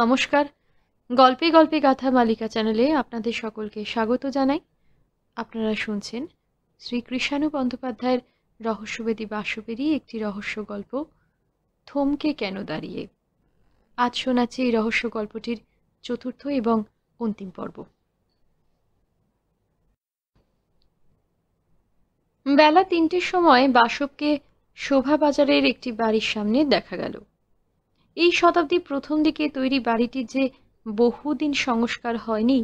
নমস্কার গল্পে গল্পে গাথা মালিকা চ্যানেলে আপনাদের সকলকে স্বাগত জানাই আপনারা শুনছেন শ্রী কৃষাণু বন্দ্যোপাধ্যায়ের রহস্যবেদী বাসবেরই একটি রহস্য গল্প থমকে কেন দাঁড়িয়ে আজ শোনাচ্ছি এই রহস্য গল্পটির চতুর্থ এবং অন্তিম পর্ব বেলা তিনটের সময় বাসবকে শোভা বাজারের একটি বাড়ির সামনে দেখা গেল এই শতাব্দীর প্রথম দিকে তৈরি বাড়িটির যে বহুদিন সংস্কার হয়নি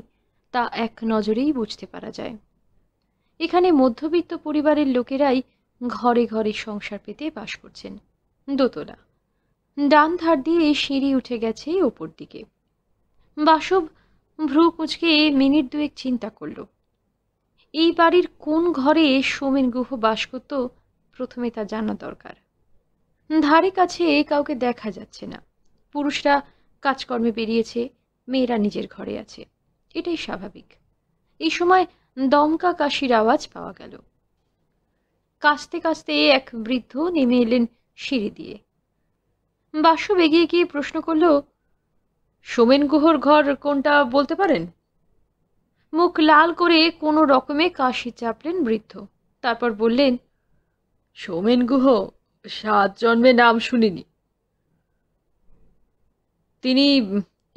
তা এক নজরেই বুঝতে পারা যায় এখানে মধ্যবিত্ত পরিবারের লোকেরাই ঘরে ঘরে সংসার পেতে বাস করছেন দোতলা ডান ধার দিয়ে সিঁড়ি উঠে গেছে ওপর দিকে বাসব ভ্রু কুচকে মিনিট দুয়েক চিন্তা করল এই বাড়ির কোন ঘরে সোমেন গুহ বাস করত প্রথমে তা জানা দরকার ধারে কাছে কাউকে দেখা যাচ্ছে না পুরুষরা কাজকর্মে বেরিয়েছে মেয়েরা নিজের ঘরে আছে এটাই স্বাভাবিক এই সময় দমকা কাশির আওয়াজ পাওয়া গেল কাশতে কাশতে এক বৃদ্ধ নেমে এলেন সিঁড়ি দিয়ে বাসু বেগিয়ে গিয়ে প্রশ্ন করল সোমেন গুহর ঘর কোনটা বলতে পারেন মুখ লাল করে কোনো রকমে কাশি চাপলেন বৃদ্ধ তারপর বললেন সোমেন গুহ সাত জন্মে নাম শুনিনি তিনি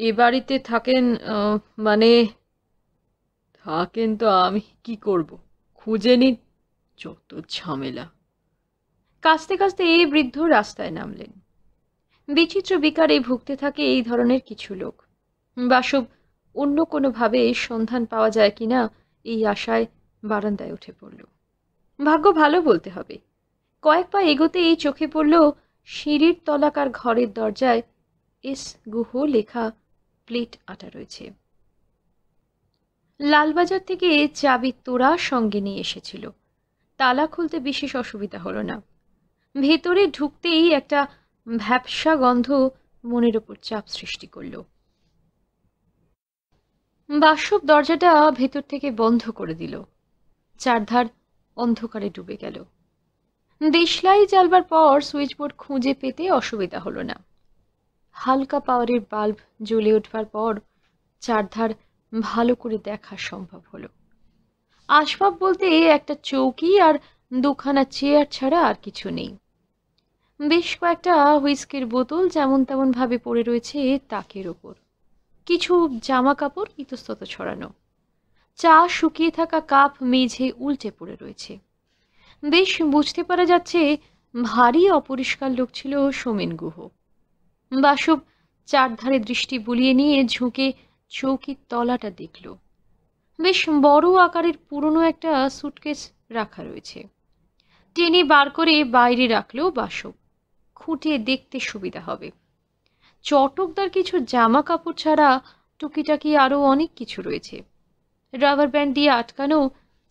এ বাড়িতে থাকেন মানে থাকেন তো আমি কি করব খুঁজে নি যত ঝামেলা কাস্তে কাস্তে এই বৃদ্ধ রাস্তায় নামলেন বিচিত্র বিকারে ভুগতে থাকে এই ধরনের কিছু লোক বাসব অন্য কোনোভাবে সন্ধান পাওয়া যায় কিনা এই আশায় বারান্দায় উঠে পড়ল ভাগ্য ভালো বলতে হবে কয়েক পা এগোতেই চোখে পড়ল সিঁড়ির তলাকার ঘরের দরজায় এস গুহ লেখা প্লেট আটা রয়েছে লালবাজার থেকে চাবি তোরা সঙ্গে নিয়ে এসেছিল তালা খুলতে বিশেষ অসুবিধা হলো না ভেতরে ঢুকতেই একটা ভ্যাবসা গন্ধ মনের ওপর চাপ সৃষ্টি করল বাসব দরজাটা ভেতর থেকে বন্ধ করে দিল চারধার অন্ধকারে ডুবে গেল দেশলাই জ্বালবার পর সুইচবোর্ড খুঁজে পেতে অসুবিধা হলো না হালকা পাওয়ারের বাল্ব জ্বলে উঠবার পর চারধার ভালো করে দেখা সম্ভব হলো আসবাব বলতে একটা চৌকি আর দুখানা চেয়ার ছাড়া আর কিছু নেই বেশ কয়েকটা হুইস্কির বোতল যেমন তেমনভাবে পড়ে রয়েছে তাকের ওপর কিছু জামা কাপড় ইতস্তত ছড়ানো চা শুকিয়ে থাকা কাপ মেঝে উল্টে পড়ে রয়েছে বেশ বুঝতে পারা যাচ্ছে ভারী অপরিষ্কার লোক ছিল সোমেন গুহ বাসব চারধারে দৃষ্টি বুলিয়ে নিয়ে ঝুঁকে চৌকির তলাটা দেখল বেশ বড় আকারের পুরনো একটা সুটকেস রাখা রয়েছে টেনে বার করে বাইরে রাখলেও বাসব খুঁটিয়ে দেখতে সুবিধা হবে চটকদার কিছু জামা কাপড় ছাড়া টুকিটাকি আরও অনেক কিছু রয়েছে রাবার ব্যান্ড দিয়ে আটকানো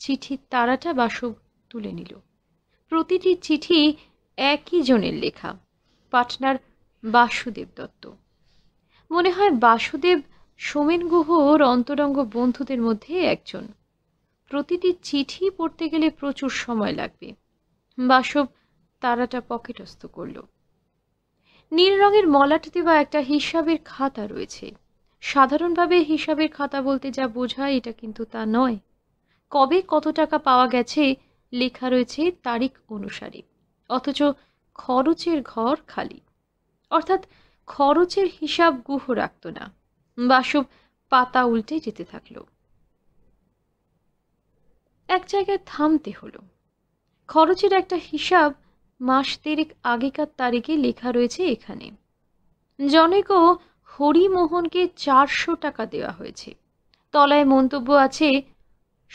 চিঠির তারাটা বাসব তুলে নিল প্রতিটি চিঠি একই জনের লেখা পাটনার বাসুদেব দত্ত মনে হয় বাসুদেব সোমেন গুহর অন্তরঙ্গ বন্ধুদের মধ্যে একজন প্রতিটি চিঠি পড়তে গেলে প্রচুর সময় লাগবে বাসব তারাটা পকেটস্থ করল নীল রঙের মলাট দেওয়া একটা হিসাবের খাতা রয়েছে সাধারণভাবে হিসাবের খাতা বলতে যা বোঝায় এটা কিন্তু তা নয় কবে কত টাকা পাওয়া গেছে লেখা রয়েছে তারিখ অনুসারে অথচ খরচের ঘর খালি অর্থাৎ খরচের হিসাব গুহ রাখত না বাসব পাতা উল্টে যেতে থাকল এক জায়গায় থামতে হলো খরচের একটা হিসাব মাস তেরেক আগেকার তারিখে লেখা রয়েছে এখানে জনেক হরিমোহনকে চারশো টাকা দেওয়া হয়েছে তলায় মন্তব্য আছে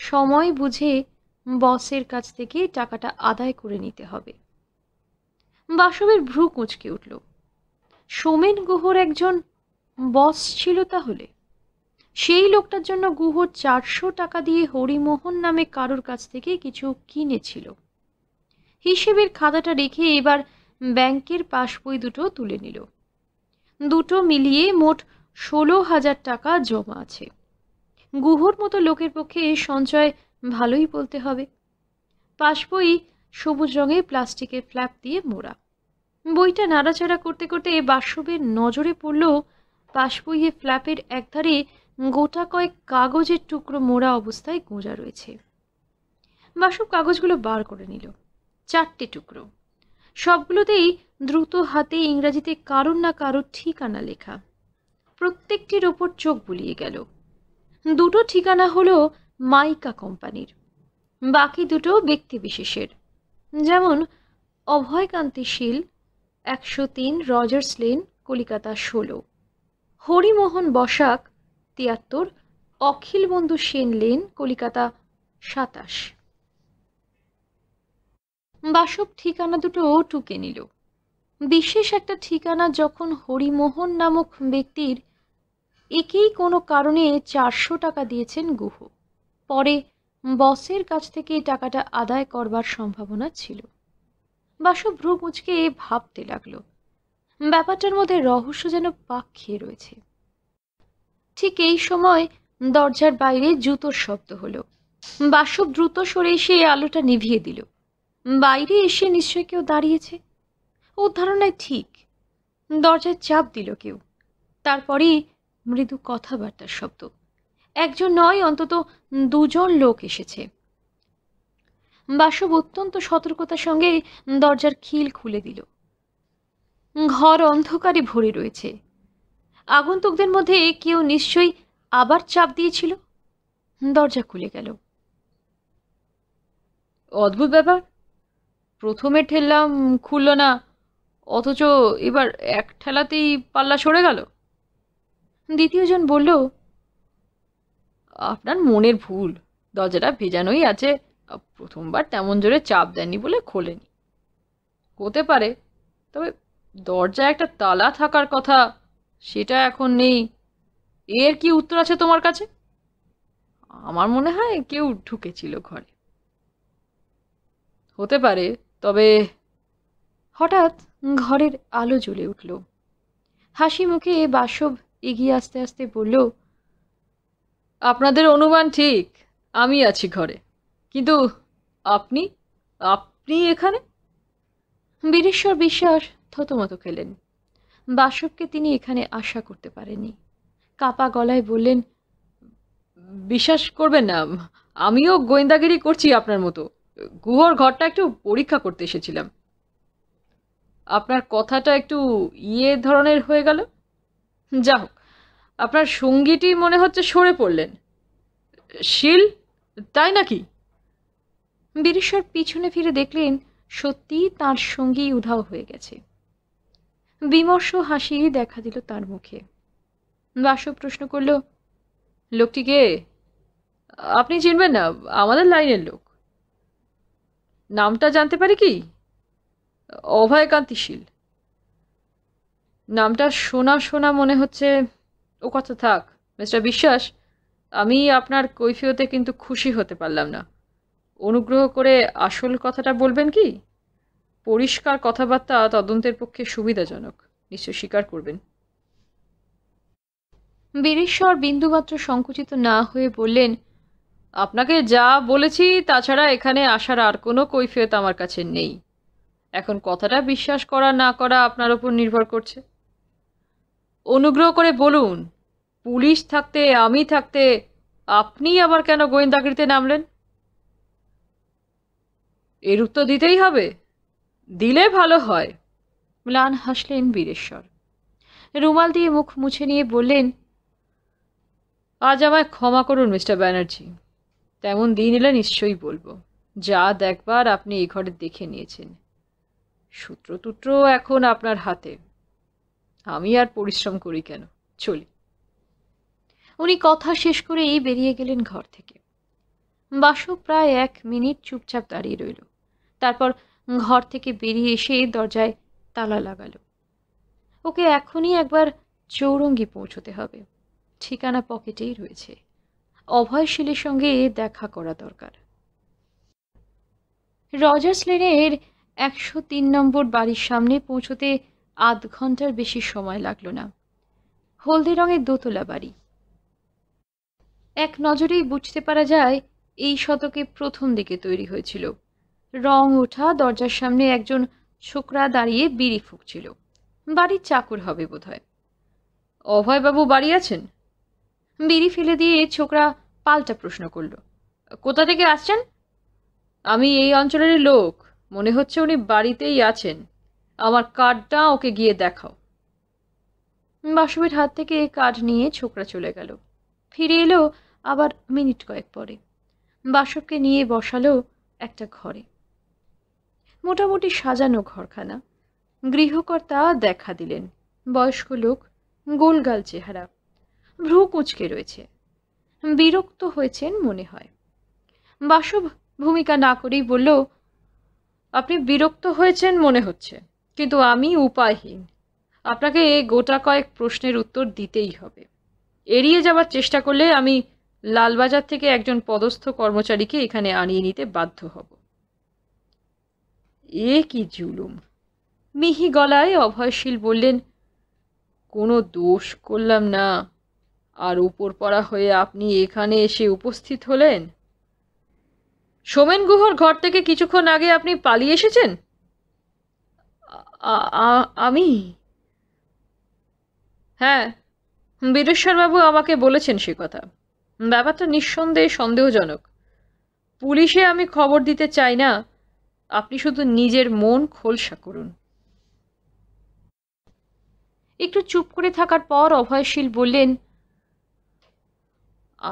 সময় বুঝে বসের কাছ থেকে টাকাটা আদায় করে নিতে হবে বাসবের ভ্রু কুঁচকে উঠল সোমেন গুহর একজন বস ছিল তাহলে সেই লোকটার জন্য গুহ চারশো টাকা দিয়ে হরিমোহন নামে কারোর কাছ থেকে কিছু কিনেছিল হিসেবের খাতাটা রেখে এবার ব্যাংকের পাসবই দুটো তুলে নিল দুটো মিলিয়ে মোট ষোলো হাজার টাকা জমা আছে গুহর মতো লোকের পক্ষে সঞ্চয় ভালোই বলতে হবে পাশ বই সবুজ রঙের প্লাস্টিকের ফ্ল্যাপ দিয়ে মোড়া বইটা নাড়াচাড়া করতে করতে বাসবের নজরে পড়ল পাশ বইয়ে ফ্ল্যাপের একধারে গোটা কয়েক কাগজের টুকরো মোড়া অবস্থায় গোঁজা রয়েছে বাসব কাগজগুলো বার করে নিল চারটে টুকরো সবগুলোতেই দ্রুত হাতে ইংরাজিতে কারোর না কারোর ঠিকানা লেখা প্রত্যেকটির ওপর চোখ বুলিয়ে গেল দুটো ঠিকানা হলো মাইকা কোম্পানির বাকি দুটো ব্যক্তিবিশেষের যেমন অভয়কান্তি শীল একশো তিন রজার্স লেন কলিকাতা ষোলো হরিমোহন বসাক তিয়াত্তর অখিল বন্ধু সেন লেন কলিকাতা সাতাশ বাসব ঠিকানা দুটো টুকে নিল বিশেষ একটা ঠিকানা যখন হরিমোহন নামক ব্যক্তির একেই কোনো কারণে চারশো টাকা দিয়েছেন গুহ পরে বসের কাছ থেকে এই টাকাটা আদায় করবার সম্ভাবনা ছিল বাসু ভ্রু এ ভাবতে লাগলো ব্যাপারটার মধ্যে রহস্য যেন পাক খেয়ে রয়েছে ঠিক এই সময় দরজার বাইরে জুতোর শব্দ হলো বাসু দ্রুত সরে এসে আলোটা নিভিয়ে দিল বাইরে এসে নিশ্চয় কেউ দাঁড়িয়েছে ও ধারণায় ঠিক দরজায় চাপ দিল কেউ তারপরেই মৃদু কথাবার্তার শব্দ একজন নয় অন্তত দুজন লোক এসেছে বাসব অত্যন্ত সতর্কতার সঙ্গে দরজার খিল খুলে দিল ঘর অন্ধকারে ভরে রয়েছে আগন্তুকদের মধ্যে কেউ নিশ্চয়ই আবার চাপ দিয়েছিল দরজা খুলে গেল অদ্ভুত ব্যাপার প্রথমে ঠেললাম খুলল না অথচ এবার এক ঠেলাতেই পাল্লা সরে গেল দ্বিতীয়জন বলল আপনার মনের ভুল দরজাটা ভেজানোই আছে প্রথমবার তেমন জোরে চাপ দেননি বলে খোলেনি হতে পারে তবে দরজা একটা তালা থাকার কথা সেটা এখন নেই এর কি উত্তর আছে তোমার কাছে আমার মনে হয় কেউ ঢুকেছিল ঘরে হতে পারে তবে হঠাৎ ঘরের আলো জ্বলে উঠল হাসি মুখে বাসব এগিয়ে আস্তে আস্তে বলল আপনাদের অনুমান ঠিক আমি আছি ঘরে কিন্তু আপনি আপনি এখানে বীরেশ্বর বিশ্বাস থতমত খেলেন বাসবকে তিনি এখানে আশা করতে পারেনি কাপা গলায় বললেন বিশ্বাস করবেন না আমিও গোয়েন্দাগিরি করছি আপনার মতো গুহর ঘরটা একটু পরীক্ষা করতে এসেছিলাম আপনার কথাটা একটু ইয়ে ধরনের হয়ে গেল যা হোক আপনার সঙ্গীটি মনে হচ্ছে সরে পড়লেন শিল তাই নাকি বীরেশ্বর পিছনে ফিরে দেখলেন সত্যি তার সঙ্গী উধাও হয়ে গেছে বিমর্ষ হাসি দেখা দিল তার মুখে বাসব প্রশ্ন করল লোকটিকে আপনি চিনবেন না আমাদের লাইনের লোক নামটা জানতে পারি কি অভয়কান্তিশীল নামটা শোনা শোনা মনে হচ্ছে ও কথা থাক মিস্টার বিশ্বাস আমি আপনার কৈফিয়তে কিন্তু খুশি হতে পারলাম না অনুগ্রহ করে আসল কথাটা বলবেন কি পরিষ্কার কথাবার্তা তদন্তের পক্ষে সুবিধাজনক নিশ্চয় স্বীকার করবেন বীরেশ্বর বিন্দুমাত্র সংকুচিত না হয়ে বললেন আপনাকে যা বলেছি তাছাড়া এখানে আসার আর কোনো কৈফিয়ত আমার কাছে নেই এখন কথাটা বিশ্বাস করা না করা আপনার ওপর নির্ভর করছে অনুগ্রহ করে বলুন পুলিশ থাকতে আমি থাকতে আপনি আবার কেন গোয়েন্দাগিরিতে নামলেন এর উত্তর দিতেই হবে দিলে ভালো হয় ম্লান হাসলেন বীরেশ্বর রুমাল দিয়ে মুখ মুছে নিয়ে বললেন আজ আমায় ক্ষমা করুন মিস্টার ব্যানার্জি তেমন দিন এলে নিশ্চয়ই বলবো যা দেখবার আপনি এই ঘরে দেখে নিয়েছেন সূত্রতুত্র এখন আপনার হাতে আমি আর পরিশ্রম করি কেন চলি উনি কথা শেষ করেই বেরিয়ে গেলেন ঘর থেকে বাসু প্রায় এক মিনিট চুপচাপ দাঁড়িয়ে রইল তারপর ঘর থেকে বেরিয়ে এসে দরজায় তালা লাগালো ওকে এখনই একবার চৌরঙ্গি পৌঁছতে হবে ঠিকানা পকেটেই রয়েছে অভয়শীলের সঙ্গে দেখা করা দরকার রজার্স লেনের একশো তিন নম্বর বাড়ির সামনে পৌঁছতে আধ ঘন্টার বেশি সময় লাগলো না হলদি রঙের দোতলা বাড়ি এক নজরেই বুঝতে পারা যায় এই শতকে প্রথম দিকে তৈরি হয়েছিল রং ওঠা দরজার সামনে একজন ছোকরা দাঁড়িয়ে বিড়ি ফুঁকছিল বাড়ির চাকর হবে বোধহয় অভয়বাবু বাড়ি আছেন বিড়ি ফেলে দিয়ে ছোকরা পাল্টা প্রশ্ন করল কোথা থেকে আসছেন আমি এই অঞ্চলের লোক মনে হচ্ছে উনি বাড়িতেই আছেন আমার কার্ডটা ওকে গিয়ে দেখাও বাসবের হাত থেকে কার্ড নিয়ে ছোকরা চলে গেল ফিরে এলো আবার মিনিট কয়েক পরে বাসবকে নিয়ে বসালো একটা ঘরে মোটামুটি সাজানো ঘরখানা গৃহকর্তা দেখা দিলেন বয়স্ক লোক গোলগাল চেহারা ভ্রু কুচকে রয়েছে বিরক্ত হয়েছেন মনে হয় বাসব ভূমিকা না করেই বলল আপনি বিরক্ত হয়েছেন মনে হচ্ছে কিন্তু আমি উপায়হীন আপনাকে গোটা কয়েক প্রশ্নের উত্তর দিতেই হবে এড়িয়ে যাওয়ার চেষ্টা করলে আমি লালবাজার থেকে একজন পদস্থ কর্মচারীকে এখানে আনিয়ে নিতে বাধ্য হব এ কি জুলুম মিহি গলায় অভয়শীল বললেন কোনো দোষ করলাম না আর উপর পড়া হয়ে আপনি এখানে এসে উপস্থিত হলেন সোমেন গুহর ঘর থেকে কিছুক্ষণ আগে আপনি পালিয়ে এসেছেন আমি হ্যাঁ বিরেশ্বরবাবু আমাকে বলেছেন সে কথা ব্যাপারটা নিঃসন্দেহে সন্দেহজনক পুলিশে আমি খবর দিতে চাই না আপনি শুধু নিজের মন খোলসা করুন একটু চুপ করে থাকার পর অভয়শীল বললেন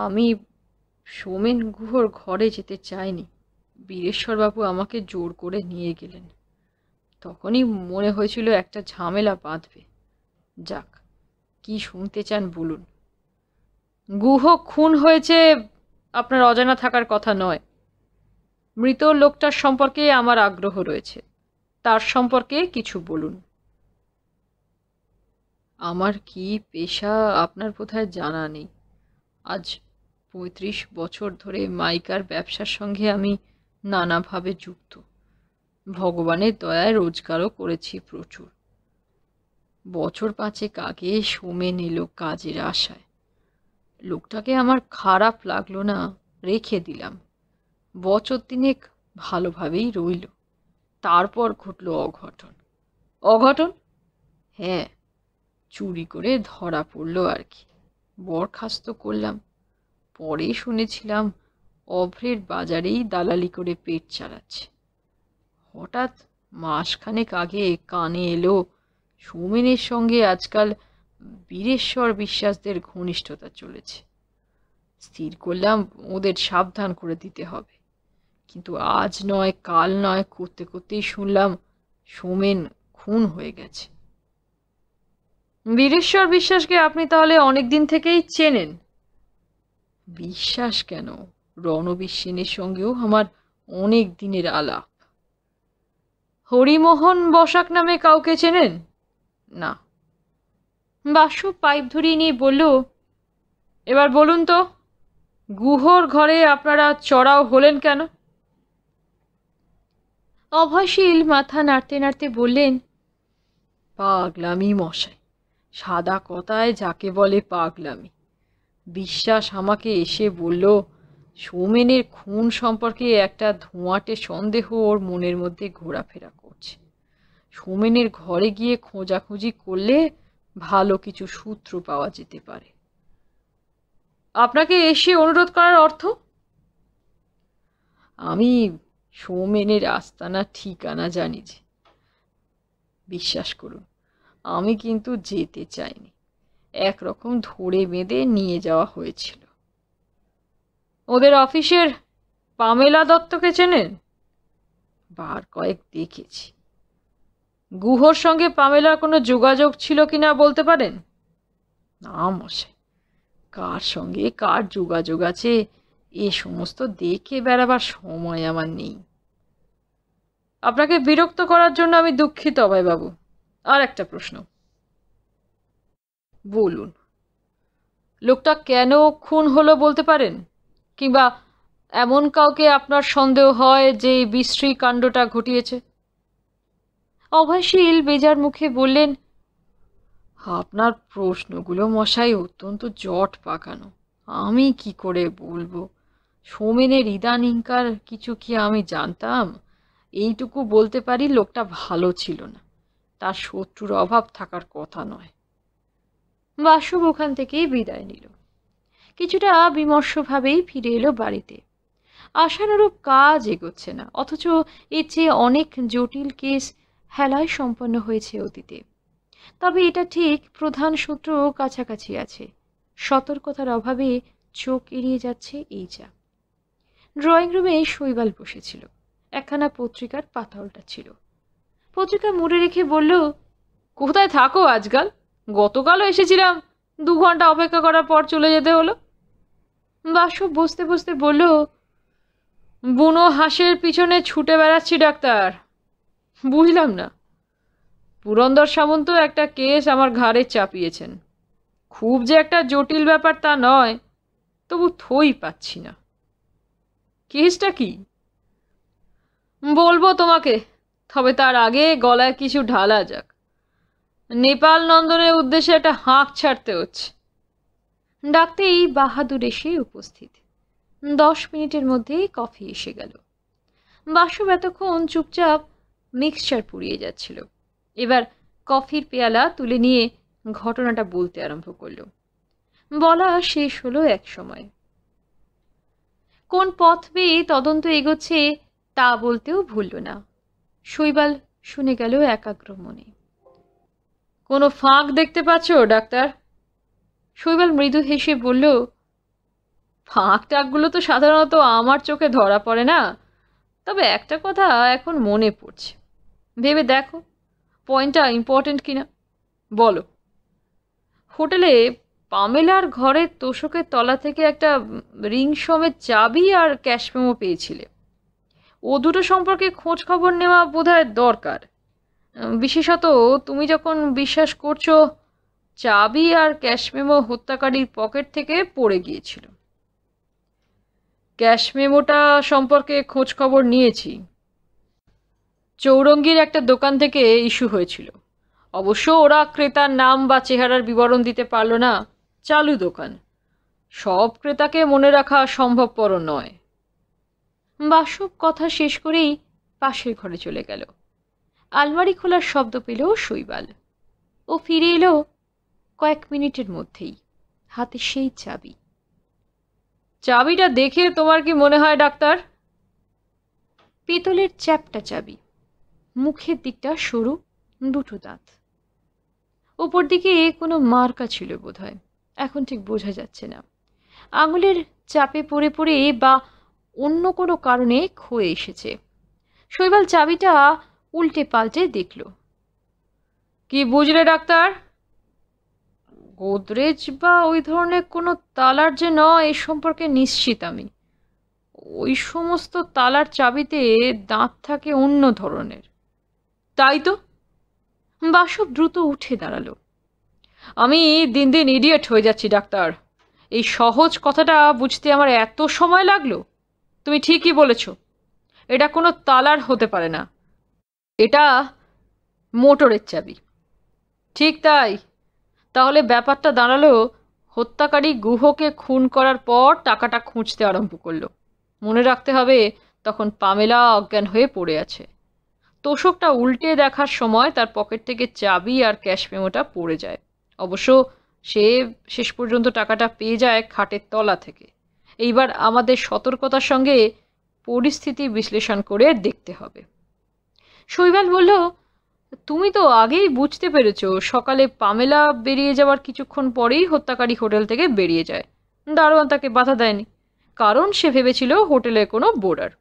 আমি সোমেন গুহর ঘরে যেতে চাইনি বীরেশ্বরবাবু আমাকে জোর করে নিয়ে গেলেন তখনই মনে হয়েছিল একটা ঝামেলা বাঁধবে যাক কি শুনতে চান বলুন গুহ খুন হয়েছে আপনার অজানা থাকার কথা নয় মৃত লোকটার সম্পর্কে আমার আগ্রহ রয়েছে তার সম্পর্কে কিছু বলুন আমার কি পেশা আপনার বোধহয় জানা নেই আজ পঁয়ত্রিশ বছর ধরে মাইকার ব্যবসার সঙ্গে আমি নানাভাবে যুক্ত ভগবানের দয়ায় রোজগারও করেছি প্রচুর বছর পাঁচেক আগে সোমেন এলো কাজের আশায় লোকটাকে আমার খারাপ লাগলো না রেখে দিলাম বছর তিনেক ভালোভাবেই রইল তারপর ঘটল অঘটন অঘটন হ্যাঁ চুরি করে ধরা পড়ল আর কি বরখাস্ত করলাম পরে শুনেছিলাম অভ্রের বাজারেই দালালি করে পেট চালাচ্ছে হঠাৎ মাসখানেক আগে কানে এলো সুমেনের সঙ্গে আজকাল বীরেশ্বর বিশ্বাসদের ঘনিষ্ঠতা চলেছে স্থির করলাম ওদের সাবধান করে দিতে হবে কিন্তু আজ নয় কাল নয় করতে করতেই শুনলাম সোমেন খুন হয়ে গেছে বীরেশ্বর বিশ্বাসকে আপনি তাহলে অনেক দিন থেকেই চেনেন বিশ্বাস কেন সেনের সঙ্গেও আমার অনেক দিনের আলাপ হরিমোহন বসাক নামে কাউকে চেনেন না বাসু পাইপ ধরিয়ে নিয়ে বলল এবার বলুন তো গুহর ঘরে আপনারা চড়াও হলেন কেন অভয়শীল মাথা নাড়তে নাড়তে বললেন পাগলামি মশাই সাদা কথায় যাকে বলে পাগলামি বিশ্বাস আমাকে এসে বলল সৌমেনের খুন সম্পর্কে একটা ধোঁয়াটে সন্দেহ ওর মনের মধ্যে ঘোরাফেরা করছে সোমেনের ঘরে গিয়ে খোঁজাখুঁজি করলে ভালো কিছু সূত্র পাওয়া যেতে পারে আপনাকে এসে অনুরোধ করার অর্থ আমি সৌমেনের আস্তানা ঠিকানা জানি যে বিশ্বাস করুন আমি কিন্তু যেতে চাইনি একরকম ধরে বেঁধে নিয়ে যাওয়া হয়েছিল ওদের অফিসের পামেলা দত্তকে চেনেন বার কয়েক দেখেছি গুহর সঙ্গে পামেলার কোনো যোগাযোগ ছিল কি না বলতে পারেন না মশাই কার সঙ্গে কার যোগাযোগ আছে এ সমস্ত দেখে বেড়াবার সময় আমার নেই আপনাকে বিরক্ত করার জন্য আমি দুঃখিত বাবু আর একটা প্রশ্ন বলুন লোকটা কেন খুন হলো বলতে পারেন কিংবা এমন কাউকে আপনার সন্দেহ হয় যে এই বিশ্রী কাণ্ডটা ঘটিয়েছে অভাশীল বেজার মুখে বললেন আপনার প্রশ্নগুলো মশাই অত্যন্ত জট পাকানো আমি কি করে বলবো সোমেনের ইদানিংকার কিছু কি আমি জানতাম এইটুকু বলতে পারি লোকটা ভালো ছিল না তার শত্রুর অভাব থাকার কথা নয় বাসব ওখান থেকেই বিদায় নিল কিছুটা বিমর্ষভাবেই ফিরে এলো বাড়িতে আশানুরূপ কাজ এগোচ্ছে না অথচ এর চেয়ে অনেক জটিল কেস হেলায় সম্পন্ন হয়েছে অতীতে তবে এটা ঠিক প্রধান সূত্র কাছাকাছি আছে সতর্কতার অভাবে চোখ এড়িয়ে যাচ্ছে এই যা ড্রয়িং রুমে শৈবাল বসেছিল একখানা পত্রিকার পাতা ছিল পত্রিকা মুড়ে রেখে বলল কোথায় থাকো আজকাল গতকালও এসেছিলাম দু ঘন্টা অপেক্ষা করার পর চলে যেতে হলো বাসব বসতে বসতে বলল বুনো হাঁসের পিছনে ছুটে বেড়াচ্ছি ডাক্তার বুঝলাম না পুরন্দর সামন্ত একটা কেস আমার ঘাড়ে চাপিয়েছেন খুব যে একটা জটিল ব্যাপার তা নয় তবু থই পাচ্ছি না কেসটা কি বলবো তোমাকে তবে তার আগে গলায় কিছু ঢালা যাক নেপাল নন্দনের উদ্দেশ্যে একটা হাঁক ছাড়তে হচ্ছে ডাকতেই বাহাদুর এসে উপস্থিত দশ মিনিটের মধ্যেই কফি এসে গেল বাসু এতক্ষণ চুপচাপ মিক্সচার পুড়িয়ে যাচ্ছিল এবার কফির পেয়ালা তুলে নিয়ে ঘটনাটা বলতে আরম্ভ করল বলা শেষ হলো এক সময় কোন পথ বেয়ে তদন্ত এগোচ্ছে তা বলতেও ভুলল না শৈবাল শুনে গেল একাগ্র মনে কোনো ফাঁক দেখতে পাচ্ছ ডাক্তার শৈবাল মৃদু হেসে বলল ফাঁক টাকগুলো তো সাধারণত আমার চোখে ধরা পড়ে না তবে একটা কথা এখন মনে পড়ছে ভেবে দেখো পয়েন্টটা ইম্পর্টেন্ট কিনা বলো হোটেলে পামেলার ঘরের তোষকের তলা থেকে একটা রিং সমেত চাবি আর ক্যাশ মেমো পেয়েছিলে ও দুটো সম্পর্কে খোঁজ খবর নেওয়া বোধহয় দরকার বিশেষত তুমি যখন বিশ্বাস করছো চাবি আর ক্যাশ মেমো হত্যাকারীর পকেট থেকে পড়ে গিয়েছিল ক্যাশ মেমোটা সম্পর্কে খোঁজ খবর নিয়েছি চৌরঙ্গির একটা দোকান থেকে ইস্যু হয়েছিল অবশ্য ওরা ক্রেতার নাম বা চেহারার বিবরণ দিতে পারল না চালু দোকান সব ক্রেতাকে মনে রাখা সম্ভবপর নয় বাসব কথা শেষ করেই পাশের ঘরে চলে গেল আলমারি খোলার শব্দ পেল শৈবাল ও ফিরে এলো কয়েক মিনিটের মধ্যেই হাতে সেই চাবি চাবিটা দেখে তোমার কি মনে হয় ডাক্তার পিতলের চ্যাপটা চাবি মুখের দিকটা সরু দুটো দাঁত ওপর দিকে এ কোনো মার্কা ছিল বোধহয় এখন ঠিক বোঝা যাচ্ছে না আঙুলের চাপে পড়ে পড়ে বা অন্য কোনো কারণে ক্ষয়ে এসেছে শৈবাল চাবিটা উল্টে পাল্টে দেখল কি বুঝলে ডাক্তার গোদরেজ বা ওই ধরনের কোনো তালার যে নয় এ সম্পর্কে নিশ্চিত আমি ওই সমস্ত তালার চাবিতে দাঁত থাকে অন্য ধরনের তাই তো বাসব দ্রুত উঠে দাঁড়ালো আমি দিন দিন ইডিয়েট হয়ে যাচ্ছি ডাক্তার এই সহজ কথাটা বুঝতে আমার এত সময় লাগলো তুমি ঠিকই বলেছ এটা কোনো তালার হতে পারে না এটা মোটরের চাবি ঠিক তাই তাহলে ব্যাপারটা দাঁড়ালো হত্যাকারী গুহকে খুন করার পর টাকাটা খুঁজতে আরম্ভ করলো মনে রাখতে হবে তখন পামেলা অজ্ঞান হয়ে পড়ে আছে তোষকটা উল্টে দেখার সময় তার পকেট থেকে চাবি আর ক্যাশ মেমোটা পড়ে যায় অবশ্য সে শেষ পর্যন্ত টাকাটা পেয়ে যায় খাটের তলা থেকে এইবার আমাদের সতর্কতার সঙ্গে পরিস্থিতি বিশ্লেষণ করে দেখতে হবে শৈবাল বলল তুমি তো আগেই বুঝতে পেরেছ সকালে পামেলা বেরিয়ে যাওয়ার কিছুক্ষণ পরেই হত্যাকারী হোটেল থেকে বেরিয়ে যায় দারোয়ান তাকে বাধা দেয়নি কারণ সে ভেবেছিল হোটেলের কোনো বোর্ডার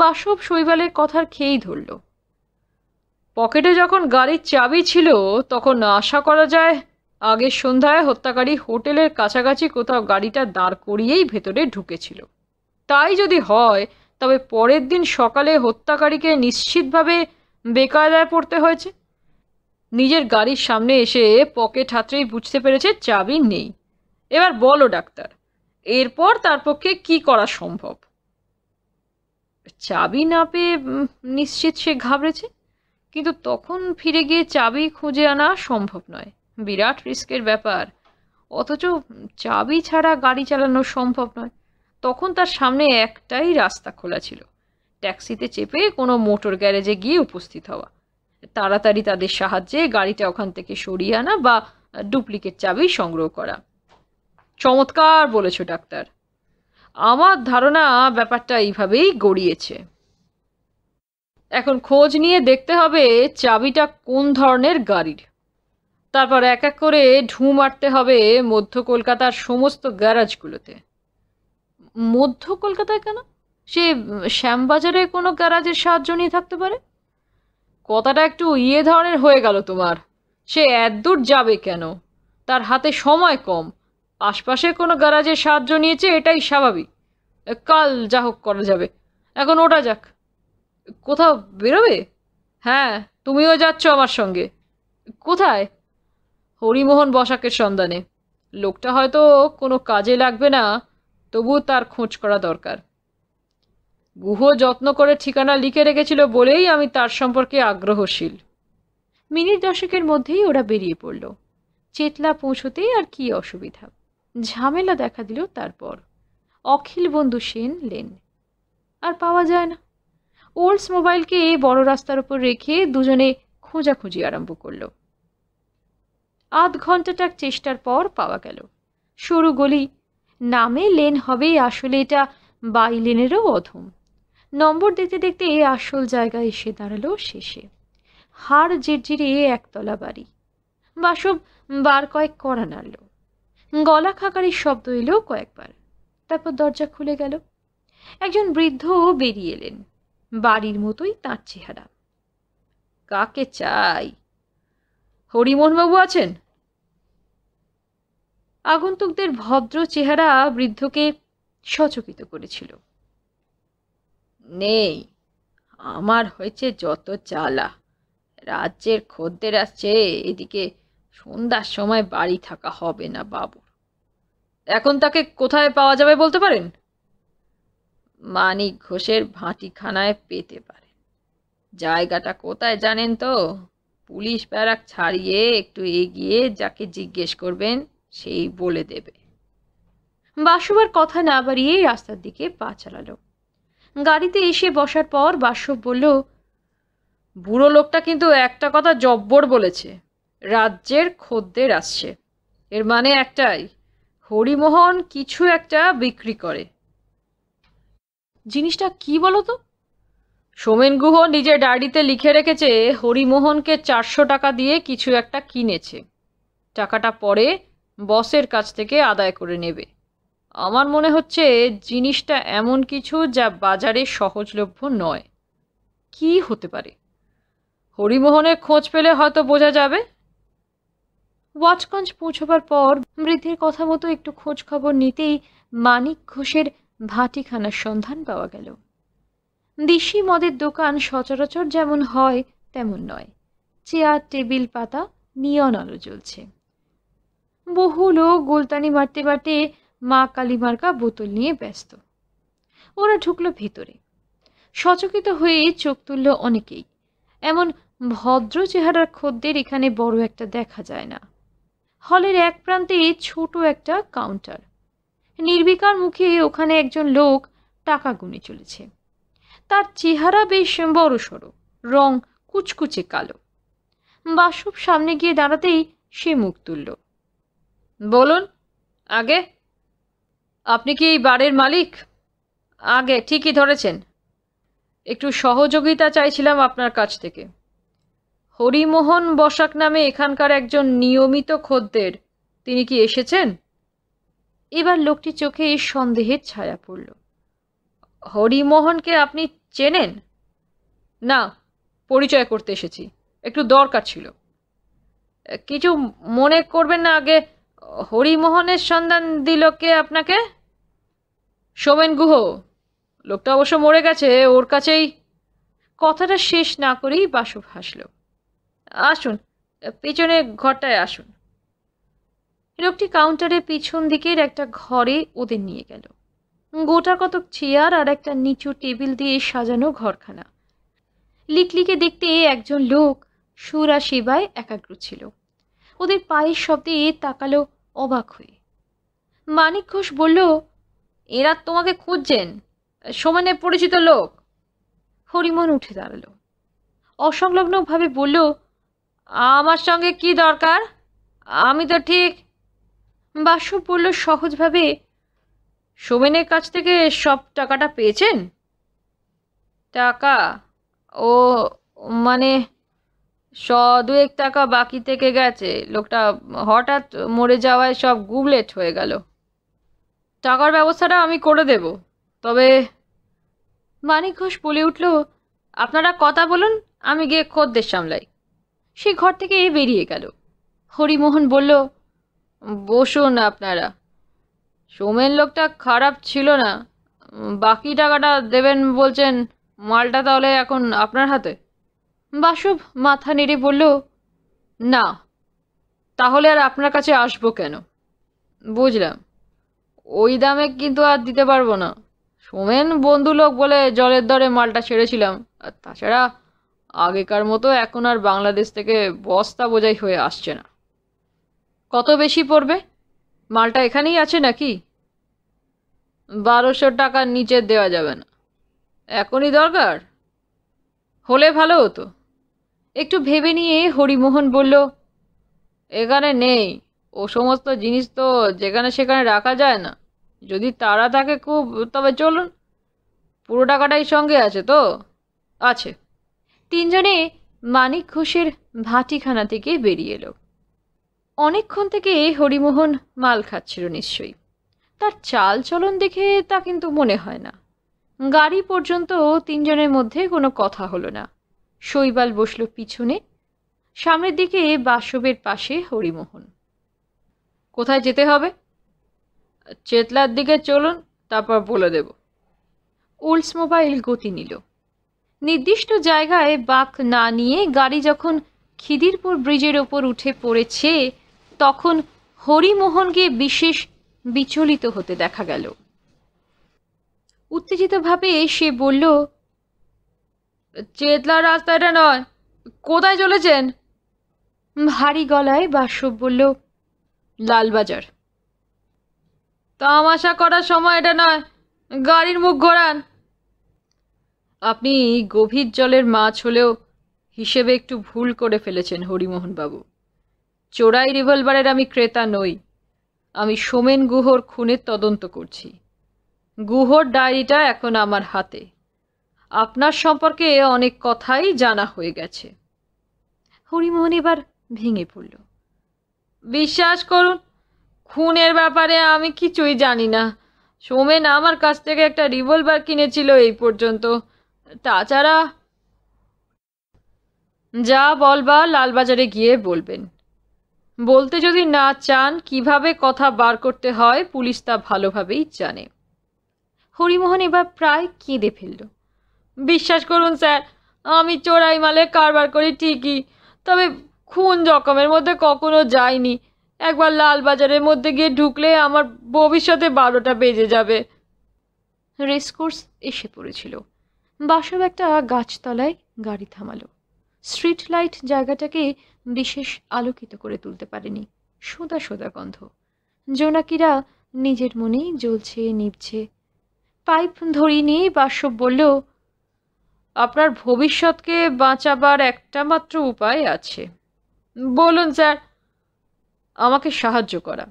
বাসব শৈবালের কথার খেয়েই ধরল পকেটে যখন গাড়ির চাবি ছিল তখন আশা করা যায় আগের সন্ধ্যায় হত্যাকারী হোটেলের কাছাকাছি কোথাও গাড়িটা দাঁড় করিয়েই ভেতরে ঢুকেছিল তাই যদি হয় তবে পরের দিন সকালে হত্যাকারীকে নিশ্চিতভাবে বেকায়দায় পড়তে হয়েছে নিজের গাড়ির সামনে এসে পকেট হাতরেই বুঝতে পেরেছে চাবি নেই এবার বলো ডাক্তার এরপর তার পক্ষে কি করা সম্ভব চাবি না পেয়ে নিশ্চিত সে ঘাবড়েছে কিন্তু তখন ফিরে গিয়ে চাবি খুঁজে আনা সম্ভব নয় বিরাট রিস্কের ব্যাপার অথচ চাবি ছাড়া গাড়ি চালানো সম্ভব নয় তখন তার সামনে একটাই রাস্তা খোলা ছিল ট্যাক্সিতে চেপে কোনো মোটর গ্যারেজে গিয়ে উপস্থিত হওয়া তাড়াতাড়ি তাদের সাহায্যে গাড়িটা ওখান থেকে সরিয়ে আনা বা ডুপ্লিকেট চাবি সংগ্রহ করা চমৎকার বলেছ ডাক্তার আমার ধারণা ব্যাপারটা এইভাবেই গড়িয়েছে এখন খোঁজ নিয়ে দেখতে হবে চাবিটা কোন ধরনের গাড়ির তারপর এক এক করে ঢু মারতে হবে মধ্য কলকাতার সমস্ত গ্যারাজগুলোতে মধ্য কলকাতায় কেন সে শ্যামবাজারে কোনো গ্যারাজের সাহায্য নিয়ে থাকতে পারে কথাটা একটু ইয়ে ধরনের হয়ে গেল তোমার সে এত দূর যাবে কেন তার হাতে সময় কম আশপাশে কোনো গ্যারাজে সাহায্য নিয়েছে এটাই স্বাভাবিক কাল যা হোক করা যাবে এখন ওটা যাক কোথাও বেরোবে হ্যাঁ তুমিও যাচ্ছ আমার সঙ্গে কোথায় হরিমোহন বসাকের সন্ধানে লোকটা হয়তো কোনো কাজে লাগবে না তবু তার খোঁজ করা দরকার গুহ যত্ন করে ঠিকানা লিখে রেখেছিল বলেই আমি তার সম্পর্কে আগ্রহশীল মিনিট দশকের মধ্যেই ওরা বেরিয়ে পড়ল চেতলা পৌঁছতেই আর কি অসুবিধা ঝামেলা দেখা দিল তারপর অখিল বন্ধু সেন লেন আর পাওয়া যায় না ওল্ডস মোবাইলকে বড় রাস্তার উপর রেখে দুজনে খোঁজাখুঁজি আরম্ভ করল আধ ঘন্টাটাক চেষ্টার পর পাওয়া গেল সরু গলি নামে লেন হবে আসলে এটা বাই লেনেরও অধম নম্বর দেখতে দেখতে এ আসল জায়গায় এসে দাঁড়ালো শেষে হাড় জেরজিরে একতলা বাড়ি বাসব বার কয়েক করা নাড়ল গলা খাকারির শব্দ এলো কয়েকবার তারপর দরজা খুলে গেল একজন বৃদ্ধ বেরিয়ে এলেন বাড়ির মতোই তাঁর চেহারা কাকে চাই হরিমোহনবাবু আছেন আগন্তুকদের ভদ্র চেহারা বৃদ্ধকে সচকিত করেছিল নেই আমার হয়েছে যত চালা রাজ্যের খদ্দের আসছে এদিকে সন্ধ্যার সময় বাড়ি থাকা হবে না বাবু এখন তাকে কোথায় পাওয়া যাবে বলতে পারেন মানিক ঘোষের ভাঁটিখানায় পেতে পারে জায়গাটা কোথায় জানেন তো পুলিশ ব্যারাক ছাড়িয়ে একটু এগিয়ে যাকে জিজ্ঞেস করবেন সেই বলে দেবে বাসুবার কথা না বাড়িয়ে রাস্তার দিকে পা চালালো গাড়িতে এসে বসার পর বাসব বলল বুড়ো লোকটা কিন্তু একটা কথা জব্বর বলেছে রাজ্যের খদ্দের আসছে এর মানে একটাই হরিমোহন কিছু একটা বিক্রি করে জিনিসটা কি বলো তো সোমেন গুহ নিজের ডায়েরিতে লিখে রেখেছে হরিমোহনকে চারশো টাকা দিয়ে কিছু একটা কিনেছে টাকাটা পরে বসের কাছ থেকে আদায় করে নেবে আমার মনে হচ্ছে জিনিসটা এমন কিছু যা বাজারে সহজলভ্য নয় কি হতে পারে হরিমোহনের খোঁজ পেলে হয়তো বোঝা যাবে ওয়াচগঞ্জ পৌঁছবার পর বৃদ্ধের কথা মতো একটু খোঁজ খবর নিতেই মানিক ঘোষের ভাটিখানার সন্ধান পাওয়া গেল দেশি মদের দোকান সচরাচর যেমন হয় তেমন নয় চেয়ার টেবিল পাতা নিয়ন আলো জ্বলছে বহু লোক গোলতানি মারতে মারতে মা কালীমার্কা বোতল নিয়ে ব্যস্ত ওরা ঢুকল ভেতরে সচকিত হয়ে চোখ তুলল অনেকেই এমন ভদ্র চেহারার খদ্দের এখানে বড় একটা দেখা যায় না হলের এক প্রান্তে ছোট একটা কাউন্টার নির্বিকার মুখে ওখানে একজন লোক টাকা গুনে চলেছে তার চেহারা বেশ বড় সড়ো রং কুচকুচে কালো বাসব সামনে গিয়ে দাঁড়াতেই সে মুখ তুলল বলুন আগে আপনি কি এই বাড়ির মালিক আগে ঠিকই ধরেছেন একটু সহযোগিতা চাইছিলাম আপনার কাছ থেকে হরিমোহন বসাক নামে এখানকার একজন নিয়মিত খদ্দের তিনি কি এসেছেন এবার লোকটি চোখে এই সন্দেহের ছায়া পড়ল হরিমোহনকে আপনি চেনেন না পরিচয় করতে এসেছি একটু দরকার ছিল কিছু মনে করবেন না আগে হরিমোহনের সন্ধান দিল কে আপনাকে সোমেন গুহ লোকটা অবশ্য মরে গেছে ওর কাছেই কথাটা শেষ না করেই বাসু হাসলো আসুন পিছনে ঘরটায় আসুন লোকটি কাউন্টারের পিছন দিকের একটা ঘরে ওদের নিয়ে গেল গোটা কতক চেয়ার আর একটা নিচু টেবিল দিয়ে সাজানো ঘরখানা লিকলিকে দেখতে একজন লোক সুরা সেবায় একাগ্র ছিল ওদের পায়ের শব্দে তাকালো অবাক হয়ে মানিক ঘোষ বলল এরা তোমাকে খুঁজছেন সমানে পরিচিত লোক হরিমন উঠে দাঁড়ালো অসংলগ্নভাবে বলল আমার সঙ্গে কি দরকার আমি তো ঠিক বাসু বলল সহজভাবে সোমেনের কাছ থেকে সব টাকাটা পেয়েছেন টাকা ও মানে শ দুয়েক টাকা বাকি থেকে গেছে লোকটা হঠাৎ মরে যাওয়ায় সব গুবলেট হয়ে গেল টাকার ব্যবস্থাটা আমি করে দেব তবে মানিক ঘোষ বলে উঠল আপনারা কথা বলুন আমি গিয়ে খদ্দের সামলাই সে ঘর থেকে বেরিয়ে গেল হরিমোহন বলল বসুন আপনারা সোমেন লোকটা খারাপ ছিল না বাকি টাকাটা দেবেন বলছেন মালটা তাহলে এখন আপনার হাতে বাসব মাথা নেড়ে বলল না তাহলে আর আপনার কাছে আসবো কেন বুঝলাম ওই দামে কিন্তু আর দিতে পারবো না সোমেন বন্ধু লোক বলে জলের দরে মালটা ছেড়েছিলাম আর তাছাড়া আগেকার মতো এখন আর বাংলাদেশ থেকে বস্তা বোঝাই হয়ে আসছে না কত বেশি পড়বে মালটা এখানেই আছে নাকি বারোশো টাকার নিচে দেওয়া যাবে না এখনই দরকার হলে ভালো হতো একটু ভেবে নিয়ে হরিমোহন বলল এখানে নেই ও সমস্ত জিনিস তো যেখানে সেখানে রাখা যায় না যদি তারা থাকে খুব তবে চলুন পুরো টাকাটাই সঙ্গে আছে তো আছে তিনজনে মানিক ঘোষের ভাটিখানা থেকে বেরিয়ে এলো অনেকক্ষণ থেকে হরিমোহন মাল খাচ্ছিল নিশ্চয়ই তার চাল চলন দেখে তা কিন্তু মনে হয় না গাড়ি পর্যন্ত তিনজনের মধ্যে কোনো কথা হলো না শৈবাল বসল পিছনে সামনের দিকে বাসবের পাশে হরিমোহন কোথায় যেতে হবে চেতলার দিকে চলুন তারপর বলে দেব ওল্ডস মোবাইল গতি নিল নির্দিষ্ট জায়গায় বাক না নিয়ে গাড়ি যখন খিদিরপুর ব্রিজের ওপর উঠে পড়েছে তখন হরিমোহনকে বিশেষ বিচলিত হতে দেখা গেল উত্তেজিতভাবে সে বলল চেতলা রাস্তাটা নয় কোথায় চলেছেন ভারী গলায় বাসব বলল লালবাজার তামাশা করার সময় এটা নয় গাড়ির মুখ ঘোরান আপনি গভীর জলের মাছ হলেও হিসেবে একটু ভুল করে ফেলেছেন হরিমোহনবাবু চোরাই রিভলভারের আমি ক্রেতা নই আমি সোমেন গুহর খুনের তদন্ত করছি গুহর ডায়েরিটা এখন আমার হাতে আপনার সম্পর্কে অনেক কথাই জানা হয়ে গেছে হরিমোহন এবার ভেঙে পড়ল বিশ্বাস করুন খুনের ব্যাপারে আমি কিছুই জানি না সোমেন আমার কাছ থেকে একটা রিভলভার কিনেছিল এই পর্যন্ত তাছাড়া যা বলবা লালবাজারে গিয়ে বলবেন বলতে যদি না চান কিভাবে কথা বার করতে হয় পুলিশ তা ভালোভাবেই জানে হরিমোহন এবার প্রায় কেঁদে ফেলল বিশ্বাস করুন স্যার আমি চোরাই মালে কারবার করি ঠিকই তবে খুন জখমের মধ্যে কখনো যাইনি একবার লালবাজারের মধ্যে গিয়ে ঢুকলে আমার ভবিষ্যতে বারোটা বেজে যাবে রেসকোর্স এসে পড়েছিল বাসব একটা গাছতলায় গাড়ি থামালো স্ট্রিট লাইট জায়গাটাকে বিশেষ আলোকিত করে তুলতে পারেনি সোদা সোদা গন্ধ জোনাকিরা নিজের মনেই জ্বলছে নিভছে পাইপ ধরিয়ে নিয়ে বাসব বলল আপনার ভবিষ্যৎকে বাঁচাবার একটা মাত্র উপায় আছে বলুন স্যার আমাকে সাহায্য করা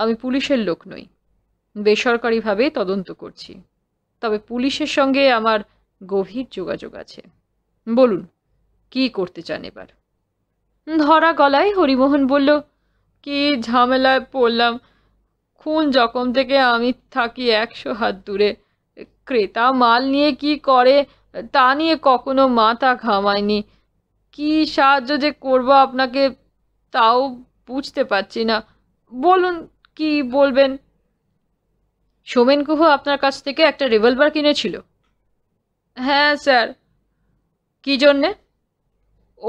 আমি পুলিশের লোক নই বেসরকারিভাবে তদন্ত করছি তবে পুলিশের সঙ্গে আমার গভীর যোগাযোগ আছে বলুন কি করতে চান এবার ধরা গলায় হরিমোহন বলল কি ঝামেলায় পড়লাম খুন জখম থেকে আমি থাকি একশো হাত দূরে ক্রেতা মাল নিয়ে কি করে তা নিয়ে কখনো মাথা ঘামায়নি কি সাহায্য যে করব আপনাকে তাও বুঝতে পারছি না বলুন কি বলবেন সোমেন গুহ আপনার কাছ থেকে একটা রিভলভার কিনেছিল হ্যাঁ স্যার কী জন্যে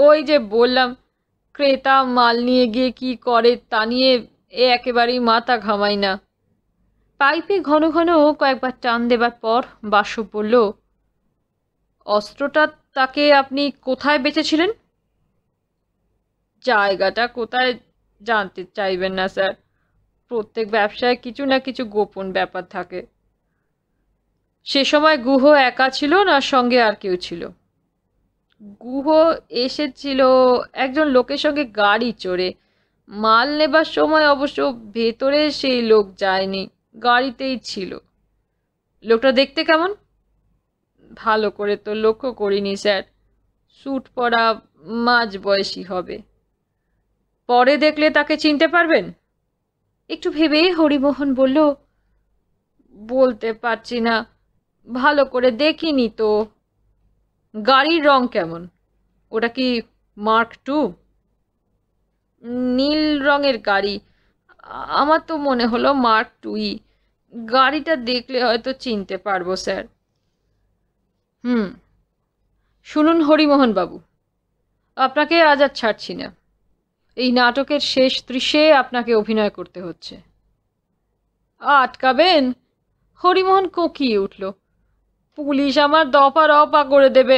ওই যে বললাম ক্রেতা মাল নিয়ে গিয়ে কি করে তা নিয়ে এ একেবারেই মাথা ঘামাই না পাইপে ঘন ঘন কয়েকবার টান দেবার পর বাসু বলল অস্ত্রটা তাকে আপনি কোথায় বেঁচেছিলেন জায়গাটা কোথায় জানতে চাইবেন না স্যার প্রত্যেক ব্যবসায় কিছু না কিছু গোপন ব্যাপার থাকে সে সময় গুহ একা ছিল না সঙ্গে আর কেউ ছিল গুহ এসেছিল একজন লোকের সঙ্গে গাড়ি চড়ে মাল নেবার সময় অবশ্য ভেতরে সেই লোক যায়নি গাড়িতেই ছিল লোকটা দেখতে কেমন ভালো করে তো লক্ষ্য করিনি স্যার স্যুট পরা মাঝ বয়সী হবে পরে দেখলে তাকে চিনতে পারবেন একটু ভেবে হরিমোহন বলল বলতে পারছি না ভালো করে দেখিনি তো গাড়ির রং কেমন ওটা কি মার্ক টু নীল রঙের গাড়ি আমার তো মনে হলো মার্ক টুই গাড়িটা দেখলে হয়তো চিনতে পারবো স্যার হুম শুনুন হরিমোহন বাবু আপনাকে আজ আর ছাড়ছি না এই নাটকের শেষ দৃশ্যে আপনাকে অভিনয় করতে হচ্ছে আটকাবেন হরিমোহন কোকিয়ে উঠল পুলিশ আমার দফা রফা করে দেবে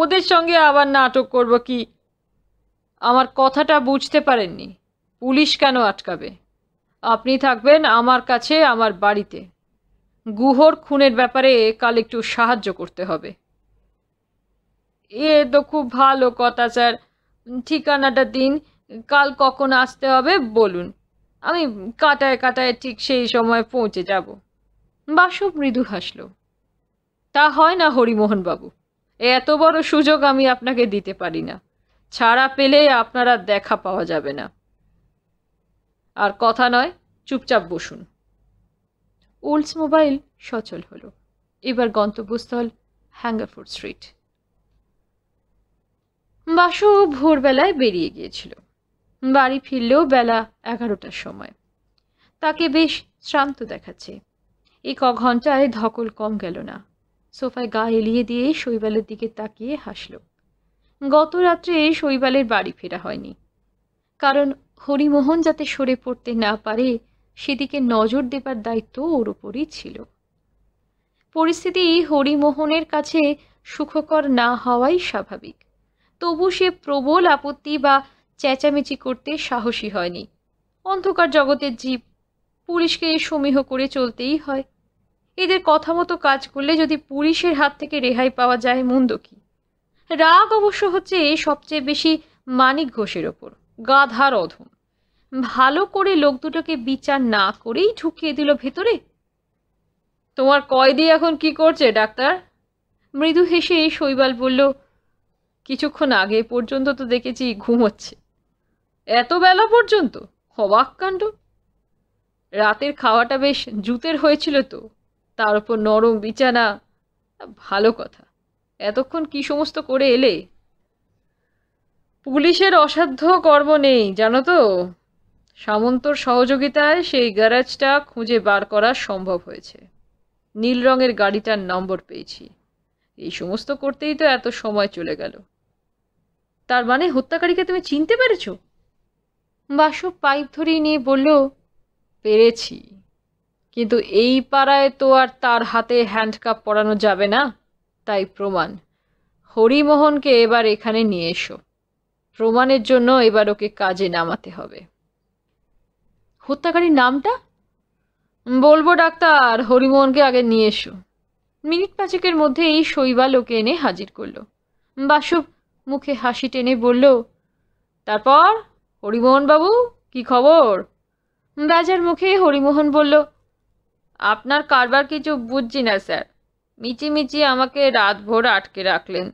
ওদের সঙ্গে আবার নাটক করব কি আমার কথাটা বুঝতে পারেননি পুলিশ কেন আটকাবে আপনি থাকবেন আমার কাছে আমার বাড়িতে গুহর খুনের ব্যাপারে কাল একটু সাহায্য করতে হবে এ তো খুব ভালো কথা স্যার ঠিকানাটা দিন কাল কখন আসতে হবে বলুন আমি কাটায় কাটায় ঠিক সেই সময় পৌঁছে যাব বাসু মৃদু হাসলো তা হয় না হরিমোহনবাবু এত বড় সুযোগ আমি আপনাকে দিতে পারি না ছাড়া পেলে আপনারা আর দেখা পাওয়া যাবে না আর কথা নয় চুপচাপ বসুন ওল্ডস মোবাইল সচল হলো এবার গন্তব্যস্থল হ্যাঙ্গারফোর্ড স্ট্রিট বাসু ভোরবেলায় বেরিয়ে গিয়েছিল বাড়ি ফিরলেও বেলা এগারোটার সময় তাকে বেশ শ্রান্ত দেখাচ্ছে এ ক ঘন্টায় ধকল কম গেল না সোফায় গা এলিয়ে দিয়ে শৈবালের দিকে তাকিয়ে হাসল গত রাত্রে শৈবালের বাড়ি ফেরা হয়নি কারণ হরিমোহন যাতে সরে পড়তে না পারে সেদিকে নজর দেবার দায়িত্ব ওর ওপরই ছিল পরিস্থিতি হরিমোহনের কাছে সুখকর না হওয়াই স্বাভাবিক তবু সে প্রবল আপত্তি বা চেঁচামেচি করতে সাহসী হয়নি অন্ধকার জগতের জীব পুলিশকে সমীহ করে চলতেই হয় এদের কথা মতো কাজ করলে যদি পুলিশের হাত থেকে রেহাই পাওয়া যায় মন্দ কি রাগ অবশ্য হচ্ছে সবচেয়ে বেশি মানিক ঘোষের ওপর গাধার অধম ভালো করে লোক দুটোকে বিচার না করেই ঢুকিয়ে দিল ভেতরে তোমার কয়দি এখন কি করছে ডাক্তার মৃদু হেসে শৈবাল বলল কিছুক্ষণ আগে পর্যন্ত তো দেখেছি ঘুমোচ্ছে এত বেলা পর্যন্ত হবাক কাণ্ড রাতের খাওয়াটা বেশ জুতের হয়েছিল তো তার ওপর নরম বিছানা ভালো কথা এতক্ষণ কি সমস্ত করে এলে পুলিশের অসাধ্য কর্ম নেই জানো তো সামন্তর সহযোগিতায় সেই গ্যারাজটা খুঁজে বার করা সম্ভব হয়েছে নীল রঙের গাড়িটার নম্বর পেয়েছি এই সমস্ত করতেই তো এত সময় চলে গেল তার মানে হত্যাকারীকে তুমি চিনতে পেরেছ বাসু পাইপ ধরিয়ে নিয়ে বলল পেরেছি কিন্তু এই পাড়ায় তো আর তার হাতে হ্যান্ডকাপ পরানো যাবে না তাই প্রমাণ হরিমোহনকে এবার এখানে নিয়ে এসো প্রমাণের জন্য এবার ওকে কাজে নামাতে হবে হত্যাকারীর নামটা বলবো ডাক্তার হরিমোহনকে আগে নিয়ে এসো মিনিট পাঁচেকের মধ্যে এই শৈবাল ওকে এনে হাজির করল বাসব মুখে হাসি টেনে বলল তারপর হরিমোহন বাবু কি খবর রাজার মুখে হরিমোহন বলল আপনার কারবার কিছু বুঝছি না স্যার মিচিমিচি আমাকে রাত ভোর আটকে রাখলেন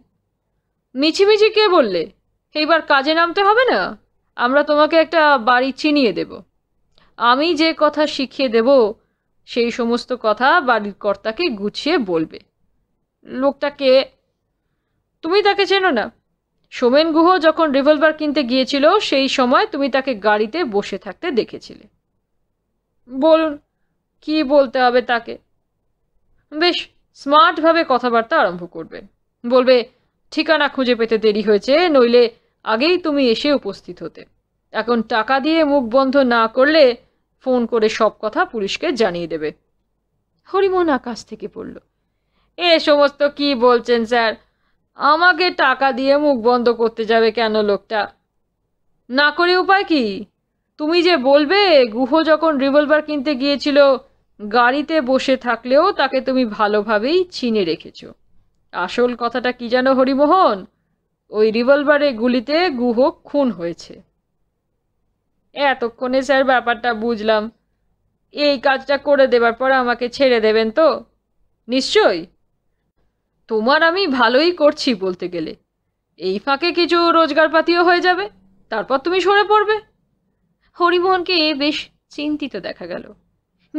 মিছিমিছি কে বললে এইবার কাজে নামতে হবে না আমরা তোমাকে একটা বাড়ি চিনিয়ে দেব আমি যে কথা শিখিয়ে দেব সেই সমস্ত কথা বাড়ির কর্তাকে গুছিয়ে বলবে লোকটাকে তুমি তাকে চেনো না সোমেন গুহ যখন রিভলভার কিনতে গিয়েছিল সেই সময় তুমি তাকে গাড়িতে বসে থাকতে দেখেছিলে বলুন কি বলতে হবে তাকে বেশ স্মার্টভাবে কথাবার্তা আরম্ভ করবে বলবে ঠিকানা খুঁজে পেতে দেরি হয়েছে নইলে আগেই তুমি এসে উপস্থিত হতে এখন টাকা দিয়ে মুখ বন্ধ না করলে ফোন করে সব কথা পুলিশকে জানিয়ে দেবে হরিমোহন আকাশ থেকে পড়ল এ সমস্ত কি বলছেন স্যার আমাকে টাকা দিয়ে মুখ বন্ধ করতে যাবে কেন লোকটা না করে উপায় কি তুমি যে বলবে গুহ যখন রিভলভার কিনতে গিয়েছিল গাড়িতে বসে থাকলেও তাকে তুমি ভালোভাবেই চিনে রেখেছ আসল কথাটা কি জানো হরিমোহন ওই রিভলভারে গুলিতে গুহ খুন হয়েছে এতক্ষণে স্যার ব্যাপারটা বুঝলাম এই কাজটা করে দেবার পর আমাকে ছেড়ে দেবেন তো নিশ্চয়ই তোমার আমি ভালোই করছি বলতে গেলে এই ফাঁকে কিছু রোজগারপাতিও হয়ে যাবে তারপর তুমি সরে পড়বে হরিমোহনকে বেশ চিন্তিত দেখা গেল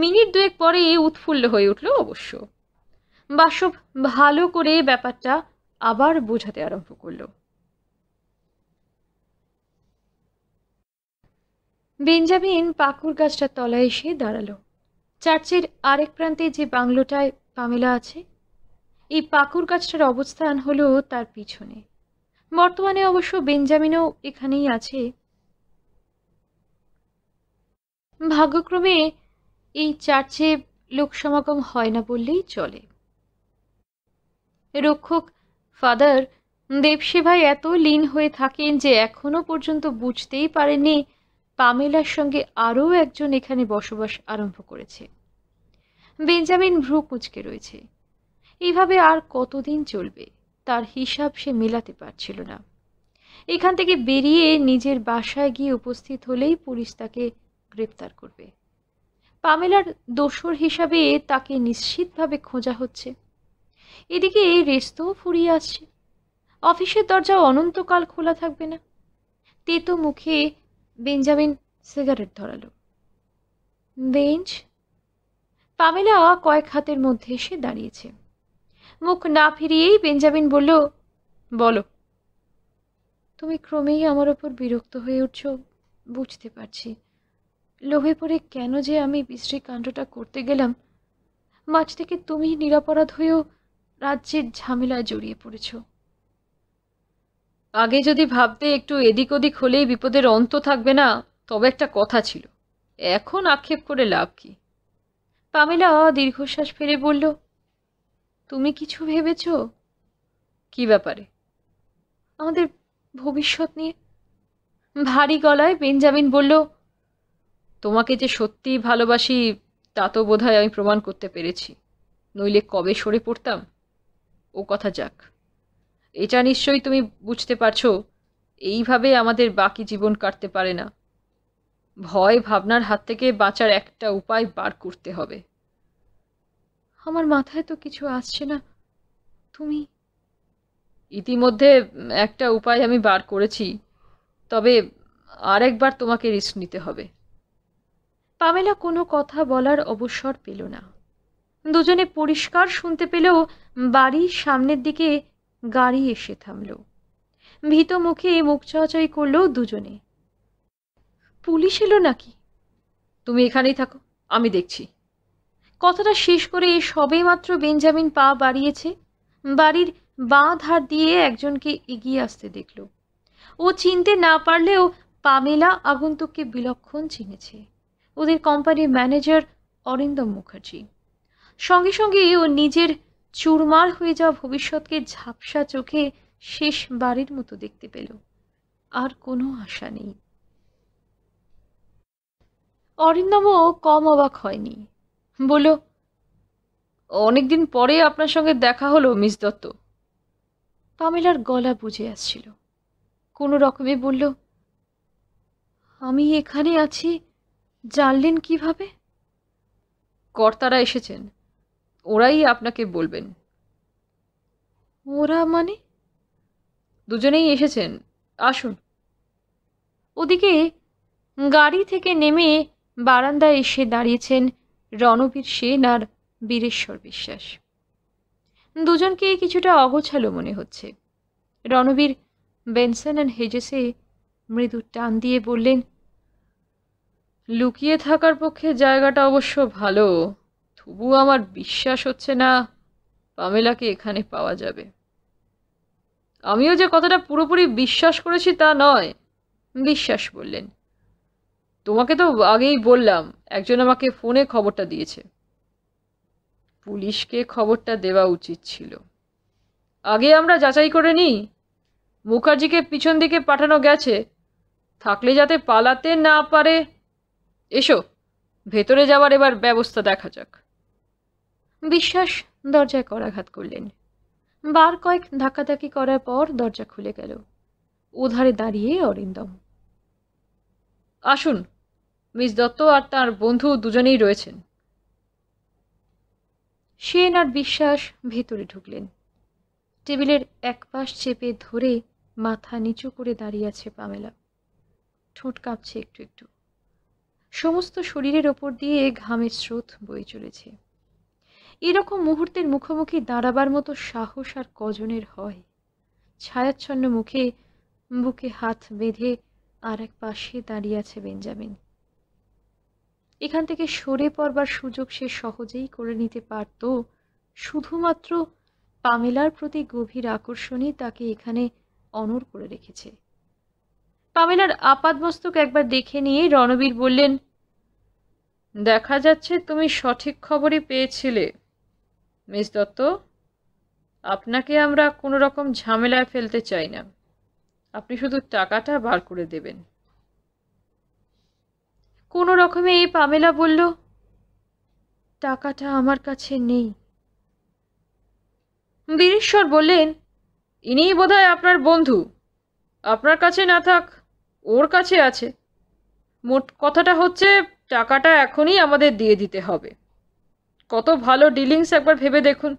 মিনিট দুয়েক পরে উৎফুল্ল হয়ে উঠল অবশ্য বাসব ভালো করে ব্যাপারটা আবার বোঝাতে আরম্ভ করল বেঞ্জামিন পাকুর গাছটার তলায় এসে দাঁড়ালো চার্চের আরেক প্রান্তে যে বাংলোটায় পামেলা আছে এই পাকুর গাছটার অবস্থান হলো তার পিছনে বর্তমানে অবশ্য বেঞ্জামিনও এখানেই আছে ভাগ্যক্রমে এই চার্চে লোকসমাগম হয় না বললেই চলে রক্ষক ফাদার দেবসেভায় এত লীন হয়ে থাকেন যে এখনও পর্যন্ত বুঝতেই পারেননি পামেলার সঙ্গে আরও একজন এখানে বসবাস আরম্ভ করেছে বেঞ্জামিন ভ্রু কুঁচকে রয়েছে এইভাবে আর কতদিন চলবে তার হিসাব সে মেলাতে পারছিল না এখান থেকে বেরিয়ে নিজের বাসায় গিয়ে উপস্থিত হলেই পুলিশ তাকে গ্রেপ্তার করবে পামেলার দোসর হিসাবে তাকে নিশ্চিতভাবে খোঁজা হচ্ছে এদিকে রেস্তোও ফুরিয়ে আসছে অফিসের দরজা অনন্তকাল খোলা থাকবে না তেতো মুখে বেঞ্জামিন সিগারেট ধরালো বেঞ্চ পামেলা কয়েক হাতের মধ্যে এসে দাঁড়িয়েছে মুখ না ফিরিয়েই বেঞ্জামিন বলল বলো তুমি ক্রমেই আমার ওপর বিরক্ত হয়ে উঠছ বুঝতে পারছি লোভে পড়ে কেন যে আমি বিশ্রী কাণ্ডটা করতে গেলাম মাছ থেকে তুমি নিরাপরাধ হয়েও রাজ্যের ঝামেলায় জড়িয়ে পড়েছ আগে যদি ভাবতে একটু এদিক ওদিক হলেই বিপদের অন্ত থাকবে না তবে একটা কথা ছিল এখন আক্ষেপ করে লাভ কি পামেলা দীর্ঘশ্বাস ফেলে বলল তুমি কিছু ভেবেছ কি ব্যাপারে আমাদের ভবিষ্যৎ নিয়ে ভারী গলায় বেঞ্জামিন বলল তোমাকে যে সত্যিই ভালোবাসি তা তো বোধ আমি প্রমাণ করতে পেরেছি নইলে কবে সরে পড়তাম ও কথা যাক এটা নিশ্চয়ই তুমি বুঝতে পারছো এইভাবে আমাদের বাকি জীবন কাটতে পারে না ভয় ভাবনার হাত থেকে বাঁচার একটা উপায় বার করতে হবে আমার মাথায় তো কিছু আসছে না তুমি ইতিমধ্যে একটা উপায় আমি বার করেছি তবে আরেকবার তোমাকে রিস্ক নিতে হবে পামেলা কোনো কথা বলার অবসর পেল না দুজনে পরিষ্কার শুনতে পেলেও বাড়ির সামনের দিকে গাড়ি এসে থামল ভীত মুখে মুখ চাচাই করলো দুজনে পুলিশ এলো নাকি তুমি এখানেই থাকো আমি দেখছি কথাটা শেষ করে সবে মাত্র বেঞ্জামিন পা বাড়িয়েছে বাড়ির বাঁ ধার দিয়ে একজনকে এগিয়ে আসতে দেখল ও চিনতে না পারলেও পামেলা আগন্তুককে বিলক্ষণ চিনেছে ওদের কোম্পানির ম্যানেজার অরিন্দম মুখার্জি সঙ্গে সঙ্গে ও নিজের চুরমার হয়ে যাওয়া ভবিষ্যৎকে ঝাপসা চোখে শেষ বাড়ির মতো দেখতে পেল আর কোনো আশা নেই অরিন্দমও কম অবাক হয়নি বলল অনেকদিন পরে আপনার সঙ্গে দেখা হলো মিস দত্ত পামেলার গলা বুঝে আসছিল কোনো রকমে বলল আমি এখানে আছি জানলেন কিভাবে কর্তারা এসেছেন ওরাই আপনাকে বলবেন ওরা মানে দুজনেই এসেছেন আসুন ওদিকে গাড়ি থেকে নেমে বারান্দায় এসে দাঁড়িয়েছেন রণবীর সেন আর বীরেশ্বর বিশ্বাস দুজনকে কিছুটা অগোছালো মনে হচ্ছে রণবীর বেনসন অ্যান্ড হেজেসে মৃদু টান দিয়ে বললেন লুকিয়ে থাকার পক্ষে জায়গাটা অবশ্য ভালো তবু আমার বিশ্বাস হচ্ছে না পামেলাকে এখানে পাওয়া যাবে আমিও যে কথাটা পুরোপুরি বিশ্বাস করেছি তা নয় বিশ্বাস বললেন তোমাকে তো আগেই বললাম একজন আমাকে ফোনে খবরটা দিয়েছে পুলিশকে খবরটা দেওয়া উচিত ছিল আগে আমরা যাচাই করে নিই মুখার্জিকে পিছন দিকে পাঠানো গেছে থাকলে যাতে পালাতে না পারে এসো ভেতরে যাওয়ার এবার ব্যবস্থা দেখা যাক বিশ্বাস দরজায় করাঘাত করলেন বার কয়েক ধাক্কাধাক্কি করার পর দরজা খুলে গেল ওধারে দাঁড়িয়ে অরিন্দম আসুন মিস দত্ত আর তার বন্ধু দুজনেই রয়েছেন সেন আর বিশ্বাস ভেতরে ঢুকলেন টেবিলের এক পাশ চেপে ধরে মাথা নিচু করে দাঁড়িয়ে আছে পামেলা ঠোঁট কাঁপছে একটু একটু সমস্ত শরীরের ওপর দিয়ে ঘামের স্রোত বয়ে চলেছে এরকম মুহূর্তের মুখোমুখি দাঁড়াবার মতো সাহস আর কজনের হয় ছায়াচ্ছন্ন মুখে বুকে হাত বেঁধে আর এক পাশে দাঁড়িয়ে আছে বেঞ্জামিন এখান থেকে সরে পড়বার সুযোগ সে সহজেই করে নিতে পারত শুধুমাত্র পামেলার প্রতি গভীর আকর্ষণই তাকে এখানে অনর করে রেখেছে পামেলার আপাদমস্তক একবার দেখে নিয়ে রণবীর বললেন দেখা যাচ্ছে তুমি সঠিক খবরই পেয়েছিলে মিস দত্ত আপনাকে আমরা কোনো রকম ঝামেলায় ফেলতে চাই না আপনি শুধু টাকাটা বার করে দেবেন কোনো রকমে এই পামেলা বলল টাকাটা আমার কাছে নেই বীরেশ্বর বললেন ইনিই বোধহয় আপনার বন্ধু আপনার কাছে না থাক ওর কাছে আছে মোট কথাটা হচ্ছে টাকাটা এখনই আমাদের দিয়ে দিতে হবে কত ভালো ডিলিংস একবার ভেবে দেখুন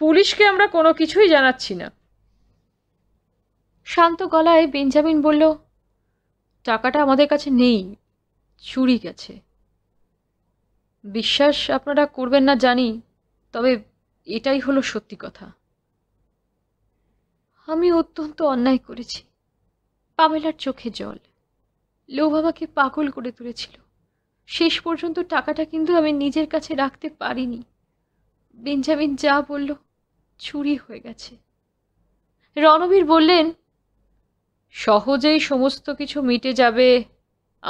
পুলিশকে আমরা কোনো কিছুই জানাচ্ছি না শান্ত গলায় বেঞ্জামিন বলল টাকাটা আমাদের কাছে নেই চুরি গেছে বিশ্বাস আপনারা করবেন না জানি তবে এটাই হলো সত্যি কথা আমি অত্যন্ত অন্যায় করেছি পামেলার চোখে জল লোভ আমাকে পাগল করে তুলেছিল শেষ পর্যন্ত টাকাটা কিন্তু আমি নিজের কাছে রাখতে পারিনি বেঞ্জামিন যা বলল চুরি হয়ে গেছে রণবীর বললেন সহজেই সমস্ত কিছু মিটে যাবে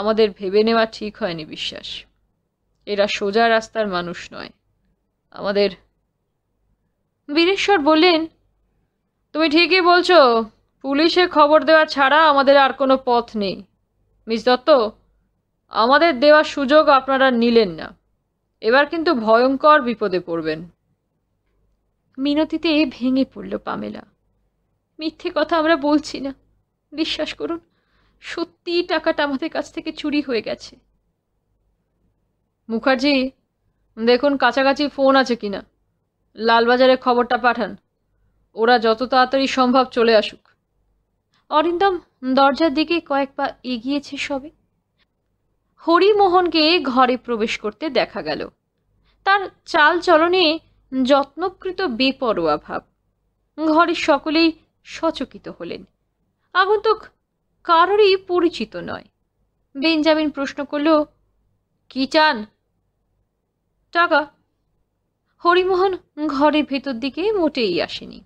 আমাদের ভেবে নেওয়া ঠিক হয়নি বিশ্বাস এরা সোজা রাস্তার মানুষ নয় আমাদের বীরেশ্বর বললেন তুমি ঠিকই বলছো পুলিশে খবর দেওয়া ছাড়া আমাদের আর কোনো পথ নেই মিস দত্ত আমাদের দেওয়া সুযোগ আপনারা নিলেন না এবার কিন্তু ভয়ঙ্কর বিপদে পড়বেন মিনতিতে ভেঙে পড়ল পামেলা মিথ্যে কথা আমরা বলছি না বিশ্বাস করুন সত্যিই টাকাটা আমাদের কাছ থেকে চুরি হয়ে গেছে মুখার্জি দেখুন কাছাকাছি ফোন আছে কিনা লালবাজারে খবরটা পাঠান ওরা যত তাড়াতাড়ি সম্ভব চলে আসুক অরিন্দম দরজার দিকে কয়েক পা এগিয়েছে সবে হরিমোহনকে ঘরে প্রবেশ করতে দেখা গেল তার চাল চলনে যত্নকৃত বেপরোয়া ভাব ঘরের সকলেই সচকিত হলেন আগন্তুক কারোরই পরিচিত নয় বেঞ্জামিন প্রশ্ন করল কি চান টাকা হরিমোহন ঘরের ভেতর দিকে মোটেই আসেনি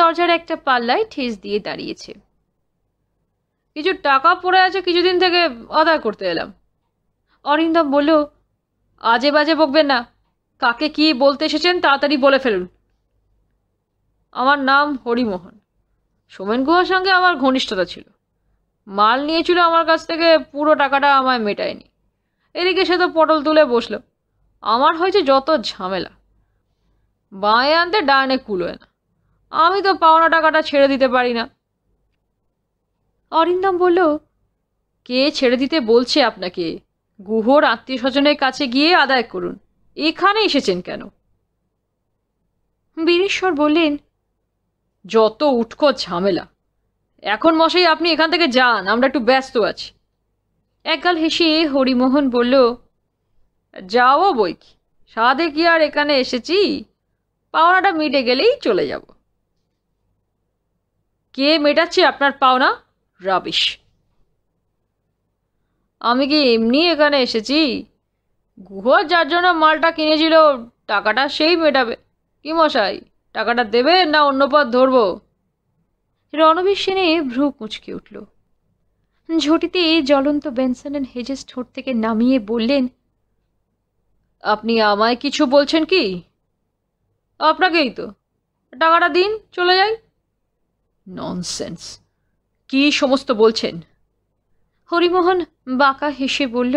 দরজার একটা পাল্লায় ঠেস দিয়ে দাঁড়িয়েছে কিছু টাকা পড়ে আছে কিছুদিন থেকে আদায় করতে এলাম অরিন্দম বলল আজে বাজে বকবেন না কাকে কি বলতে এসেছেন তাড়াতাড়ি বলে ফেলুন আমার নাম হরিমোহন সোমেন গুহার সঙ্গে আমার ঘনিষ্ঠতা ছিল মাল নিয়েছিল আমার কাছ থেকে পুরো টাকাটা আমায় মেটায়নি এদিকে সে তো পটল তুলে বসলো আমার হয়েছে যত ঝামেলা বাঁয়ে আনতে ডানে কুলোয় না আমি তো পাওনা টাকাটা ছেড়ে দিতে পারি না অরিন্দম বলল কে ছেড়ে দিতে বলছে আপনাকে গুহর আত্মীয় স্বজনের কাছে গিয়ে আদায় করুন এখানে এসেছেন কেন বীরেশ্বর বললেন যত উঠকো ঝামেলা এখন মশাই আপনি এখান থেকে যান আমরা একটু ব্যস্ত আছি একগাল হেসে হরিমোহন বলল যাও বই কি সাধে কি আর এখানে এসেছি পাওনাটা মিটে গেলেই চলে যাব কে মেটাচ্ছে আপনার পাওনা রাবিশ আমি কি এমনি এখানে এসেছি গুহ যার জন্য মালটা কিনেছিল টাকাটা সেই মেটাবে কি মশাই টাকাটা দেবে না অন্য পথ ধরব রণবীর সেনে ভ্রু কুঁচকে উঠল ঝটিতে জ্বলন্ত বেনসনের হেজেস ঠোঁট থেকে নামিয়ে বললেন আপনি আমায় কিছু বলছেন কি আপনাকেই তো টাকাটা দিন চলে যাই ননসেন্স কি সমস্ত বলছেন হরিমোহন বাঁকা হেসে বলল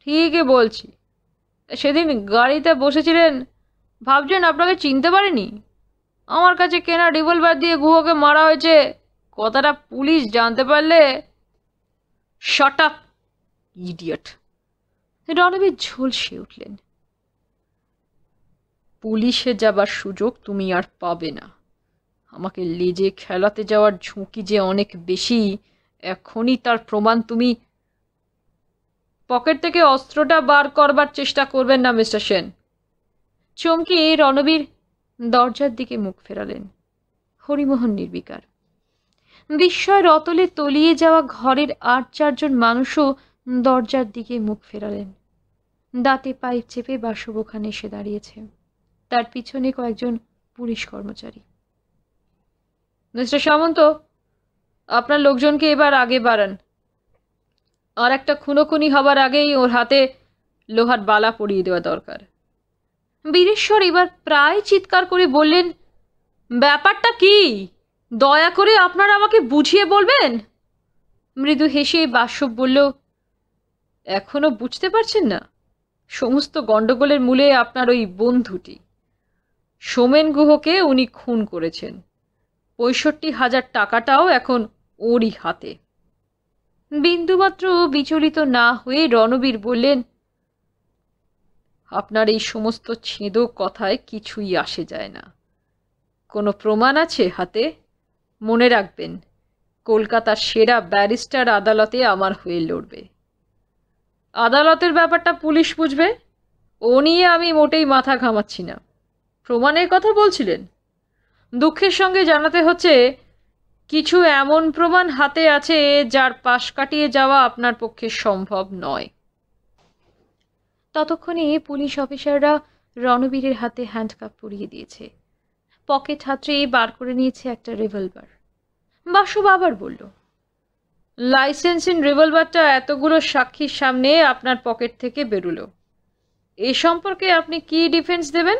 ঠিকই বলছি সেদিন গাড়িতে বসেছিলেন ভাবছেন আপনাকে চিনতে পারেনি আমার কাছে কেনা রিভলভার দিয়ে গুহকে মারা হয়েছে কথাটা পুলিশ জানতে পারলে শট আপ ইডিয়ট রণবীর ঝলসে উঠলেন পুলিশে যাবার সুযোগ তুমি আর পাবে না আমাকে লেজে খেলাতে যাওয়ার ঝুঁকি যে অনেক বেশি এখনই তার প্রমাণ তুমি পকেট থেকে অস্ত্রটা বার করবার চেষ্টা করবেন না মিস্টার সেন এই রণবীর দরজার দিকে মুখ ফেরালেন হরিমোহন নির্বিকার বিস্ময় রতলে তলিয়ে যাওয়া ঘরের আট চারজন মানুষও দরজার দিকে মুখ ফেরালেন দাঁতে পাইপ চেপে বাসব ওখানে এসে দাঁড়িয়েছে তার পিছনে কয়েকজন পুলিশ কর্মচারী মিস্টার সামন্ত আপনার লোকজনকে এবার আগে বাড়ান আর একটা খুনোখুনি হবার আগেই ওর হাতে লোহার বালা পরিয়ে দেওয়া দরকার বীরেশ্বর এবার প্রায় চিৎকার করে বললেন ব্যাপারটা কি দয়া করে আপনারা আমাকে বুঝিয়ে বলবেন মৃদু হেসে বাসব বলল এখনও বুঝতে পারছেন না সমস্ত গণ্ডগোলের মূলে আপনার ওই বন্ধুটি সোমেন গুহকে উনি খুন করেছেন পঁয়ষট্টি হাজার টাকাটাও এখন ওরই হাতে বিন্দুমাত্র বিচলিত না হয়ে রণবীর বললেন আপনার এই সমস্ত ছেঁদো কথায় কিছুই আসে যায় না কোনো প্রমাণ আছে হাতে মনে রাখবেন কলকাতার সেরা ব্যারিস্টার আদালতে আমার হয়ে লড়বে আদালতের ব্যাপারটা পুলিশ বুঝবে ও নিয়ে আমি মোটেই মাথা ঘামাচ্ছি না প্রমাণের কথা বলছিলেন দুঃখের সঙ্গে জানাতে হচ্ছে কিছু এমন প্রমাণ হাতে আছে যার পাশ কাটিয়ে যাওয়া আপনার পক্ষে সম্ভব নয় ততক্ষণে পুলিশ অফিসাররা রণবীরের হাতে হ্যান্ডকাপ পরিয়ে দিয়েছে পকেট হাতে বার করে নিয়েছে একটা রিভলভার বাসু আবার বলল লাইসেন্সিন রিভলভারটা এতগুলো সাক্ষীর সামনে আপনার পকেট থেকে বেরুলো এ সম্পর্কে আপনি কি ডিফেন্স দেবেন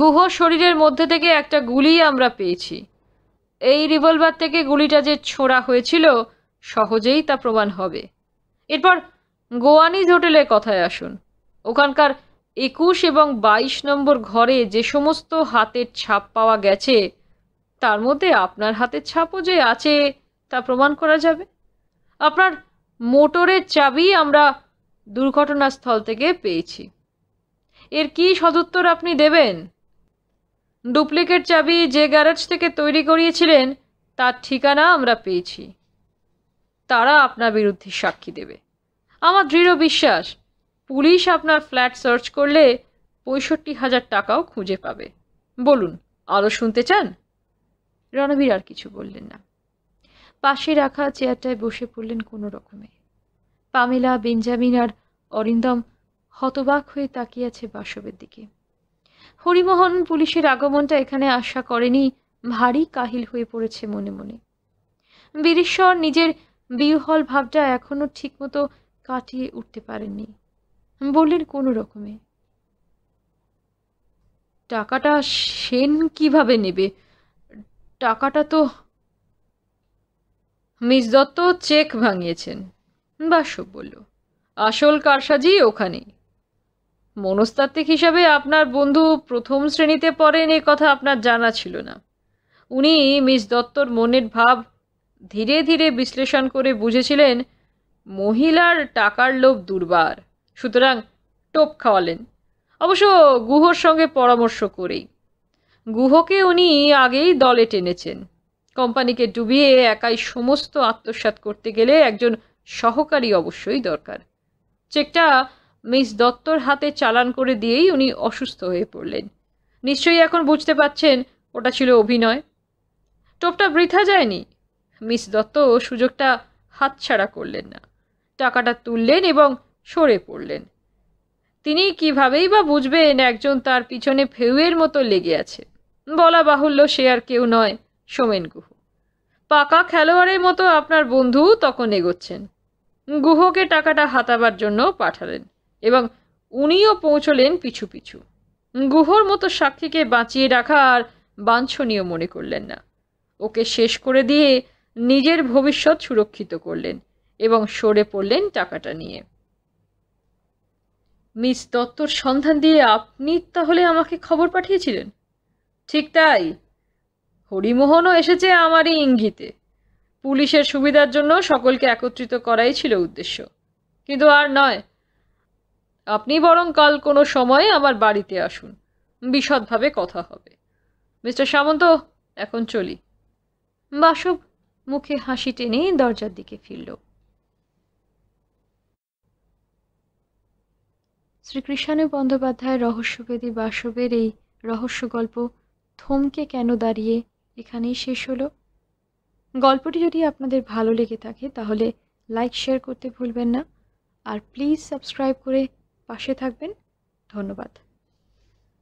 গুহ শরীরের মধ্যে থেকে একটা গুলি আমরা পেয়েছি এই রিভলভার থেকে গুলিটা যে ছোঁড়া হয়েছিল সহজেই তা প্রমাণ হবে এরপর গোয়ানিজ হোটেলের কথায় আসুন ওখানকার একুশ এবং বাইশ নম্বর ঘরে যে সমস্ত হাতের ছাপ পাওয়া গেছে তার মধ্যে আপনার হাতের ছাপও যে আছে তা প্রমাণ করা যাবে আপনার মোটরের চাবি আমরা দুর্ঘটনাস্থল থেকে পেয়েছি এর কি সদুত্তর আপনি দেবেন ডুপ্লিকেট চাবি যে গ্যারাজ থেকে তৈরি করিয়েছিলেন তার ঠিকানা আমরা পেয়েছি তারা আপনার বিরুদ্ধে সাক্ষী দেবে আমার দৃঢ় বিশ্বাস পুলিশ আপনার ফ্ল্যাট সার্চ করলে পঁয়ষট্টি হাজার টাকাও খুঁজে পাবে বলুন আরও শুনতে চান রণবীর আর কিছু বললেন না পাশে রাখা চেয়ারটায় বসে পড়লেন কোনো রকমে পামেলা বেঞ্জামিন আর অরিন্দম হতবাক হয়ে তাকিয়ে আছে বাসবের দিকে হরিমোহন পুলিশের আগমনটা এখানে আশা করেনি ভারী কাহিল হয়ে পড়েছে মনে মনে বীরেশ্বর নিজের বিহল ভাবটা এখনও ঠিকমতো কাটিয়ে উঠতে পারেননি বললেন কোনো রকমে টাকাটা সেন কিভাবে নেবে টাকাটা তো মিস দত্ত চেক ভাঙিয়েছেন বাসব বলল আসল কারসাজি ওখানে মনস্তাত্ত্বিক হিসাবে আপনার বন্ধু প্রথম শ্রেণীতে পড়েন এ কথা আপনার জানা ছিল না উনি মিস দত্তর মনের ভাব ধীরে ধীরে বিশ্লেষণ করে বুঝেছিলেন মহিলার টাকার লোভ দুর্বার সুতরাং টোপ খাওয়ালেন অবশ্য গুহর সঙ্গে পরামর্শ করেই গুহকে উনি আগেই দলে টেনেছেন কোম্পানিকে ডুবিয়ে একাই সমস্ত আত্মসাত করতে গেলে একজন সহকারী অবশ্যই দরকার চেকটা মিস দত্তর হাতে চালান করে দিয়েই উনি অসুস্থ হয়ে পড়লেন নিশ্চয়ই এখন বুঝতে পাচ্ছেন ওটা ছিল অভিনয় টোপটা বৃথা যায়নি মিস দত্ত সুযোগটা হাতছাড়া করলেন না টাকাটা তুললেন এবং সরে পড়লেন তিনি কিভাবেই বা বুঝবেন একজন তার পিছনে ফেউয়ের মতো লেগে আছে বলা বাহুল্য সে আর কেউ নয় সোমেন গুহ পাকা খেলোয়াড়ের মতো আপনার বন্ধু তখন এগোচ্ছেন গুহকে টাকাটা হাতাবার জন্য পাঠালেন এবং উনিও পৌঁছলেন পিছু পিছু গুহর মতো সাক্ষীকে বাঁচিয়ে রাখা আর বাঞ্ছনীয় মনে করলেন না ওকে শেষ করে দিয়ে নিজের ভবিষ্যৎ সুরক্ষিত করলেন এবং সরে পড়লেন টাকাটা নিয়ে মিস দত্তর সন্ধান দিয়ে আপনি তাহলে আমাকে খবর পাঠিয়েছিলেন ঠিক তাই হরিমোহনও এসেছে আমারই ইঙ্গিতে পুলিশের সুবিধার জন্য সকলকে একত্রিত করাই ছিল উদ্দেশ্য কিন্তু আর নয় আপনি বরং কাল কোনো সময়ে আমার বাড়িতে আসুন বিশদভাবে কথা হবে মিস্টার সামন্ত এখন চলি বাসব মুখে হাসি টেনে দরজার দিকে ফিরল শ্রীকৃষ্ণানু বন্দ্যোপাধ্যায় রহস্যবেদী বাসবের এই রহস্য গল্প থমকে কেন দাঁড়িয়ে এখানেই শেষ হলো গল্পটি যদি আপনাদের ভালো লেগে থাকে তাহলে লাইক শেয়ার করতে ভুলবেন না আর প্লিজ সাবস্ক্রাইব করে পাশে থাকবেন ধন্যবাদ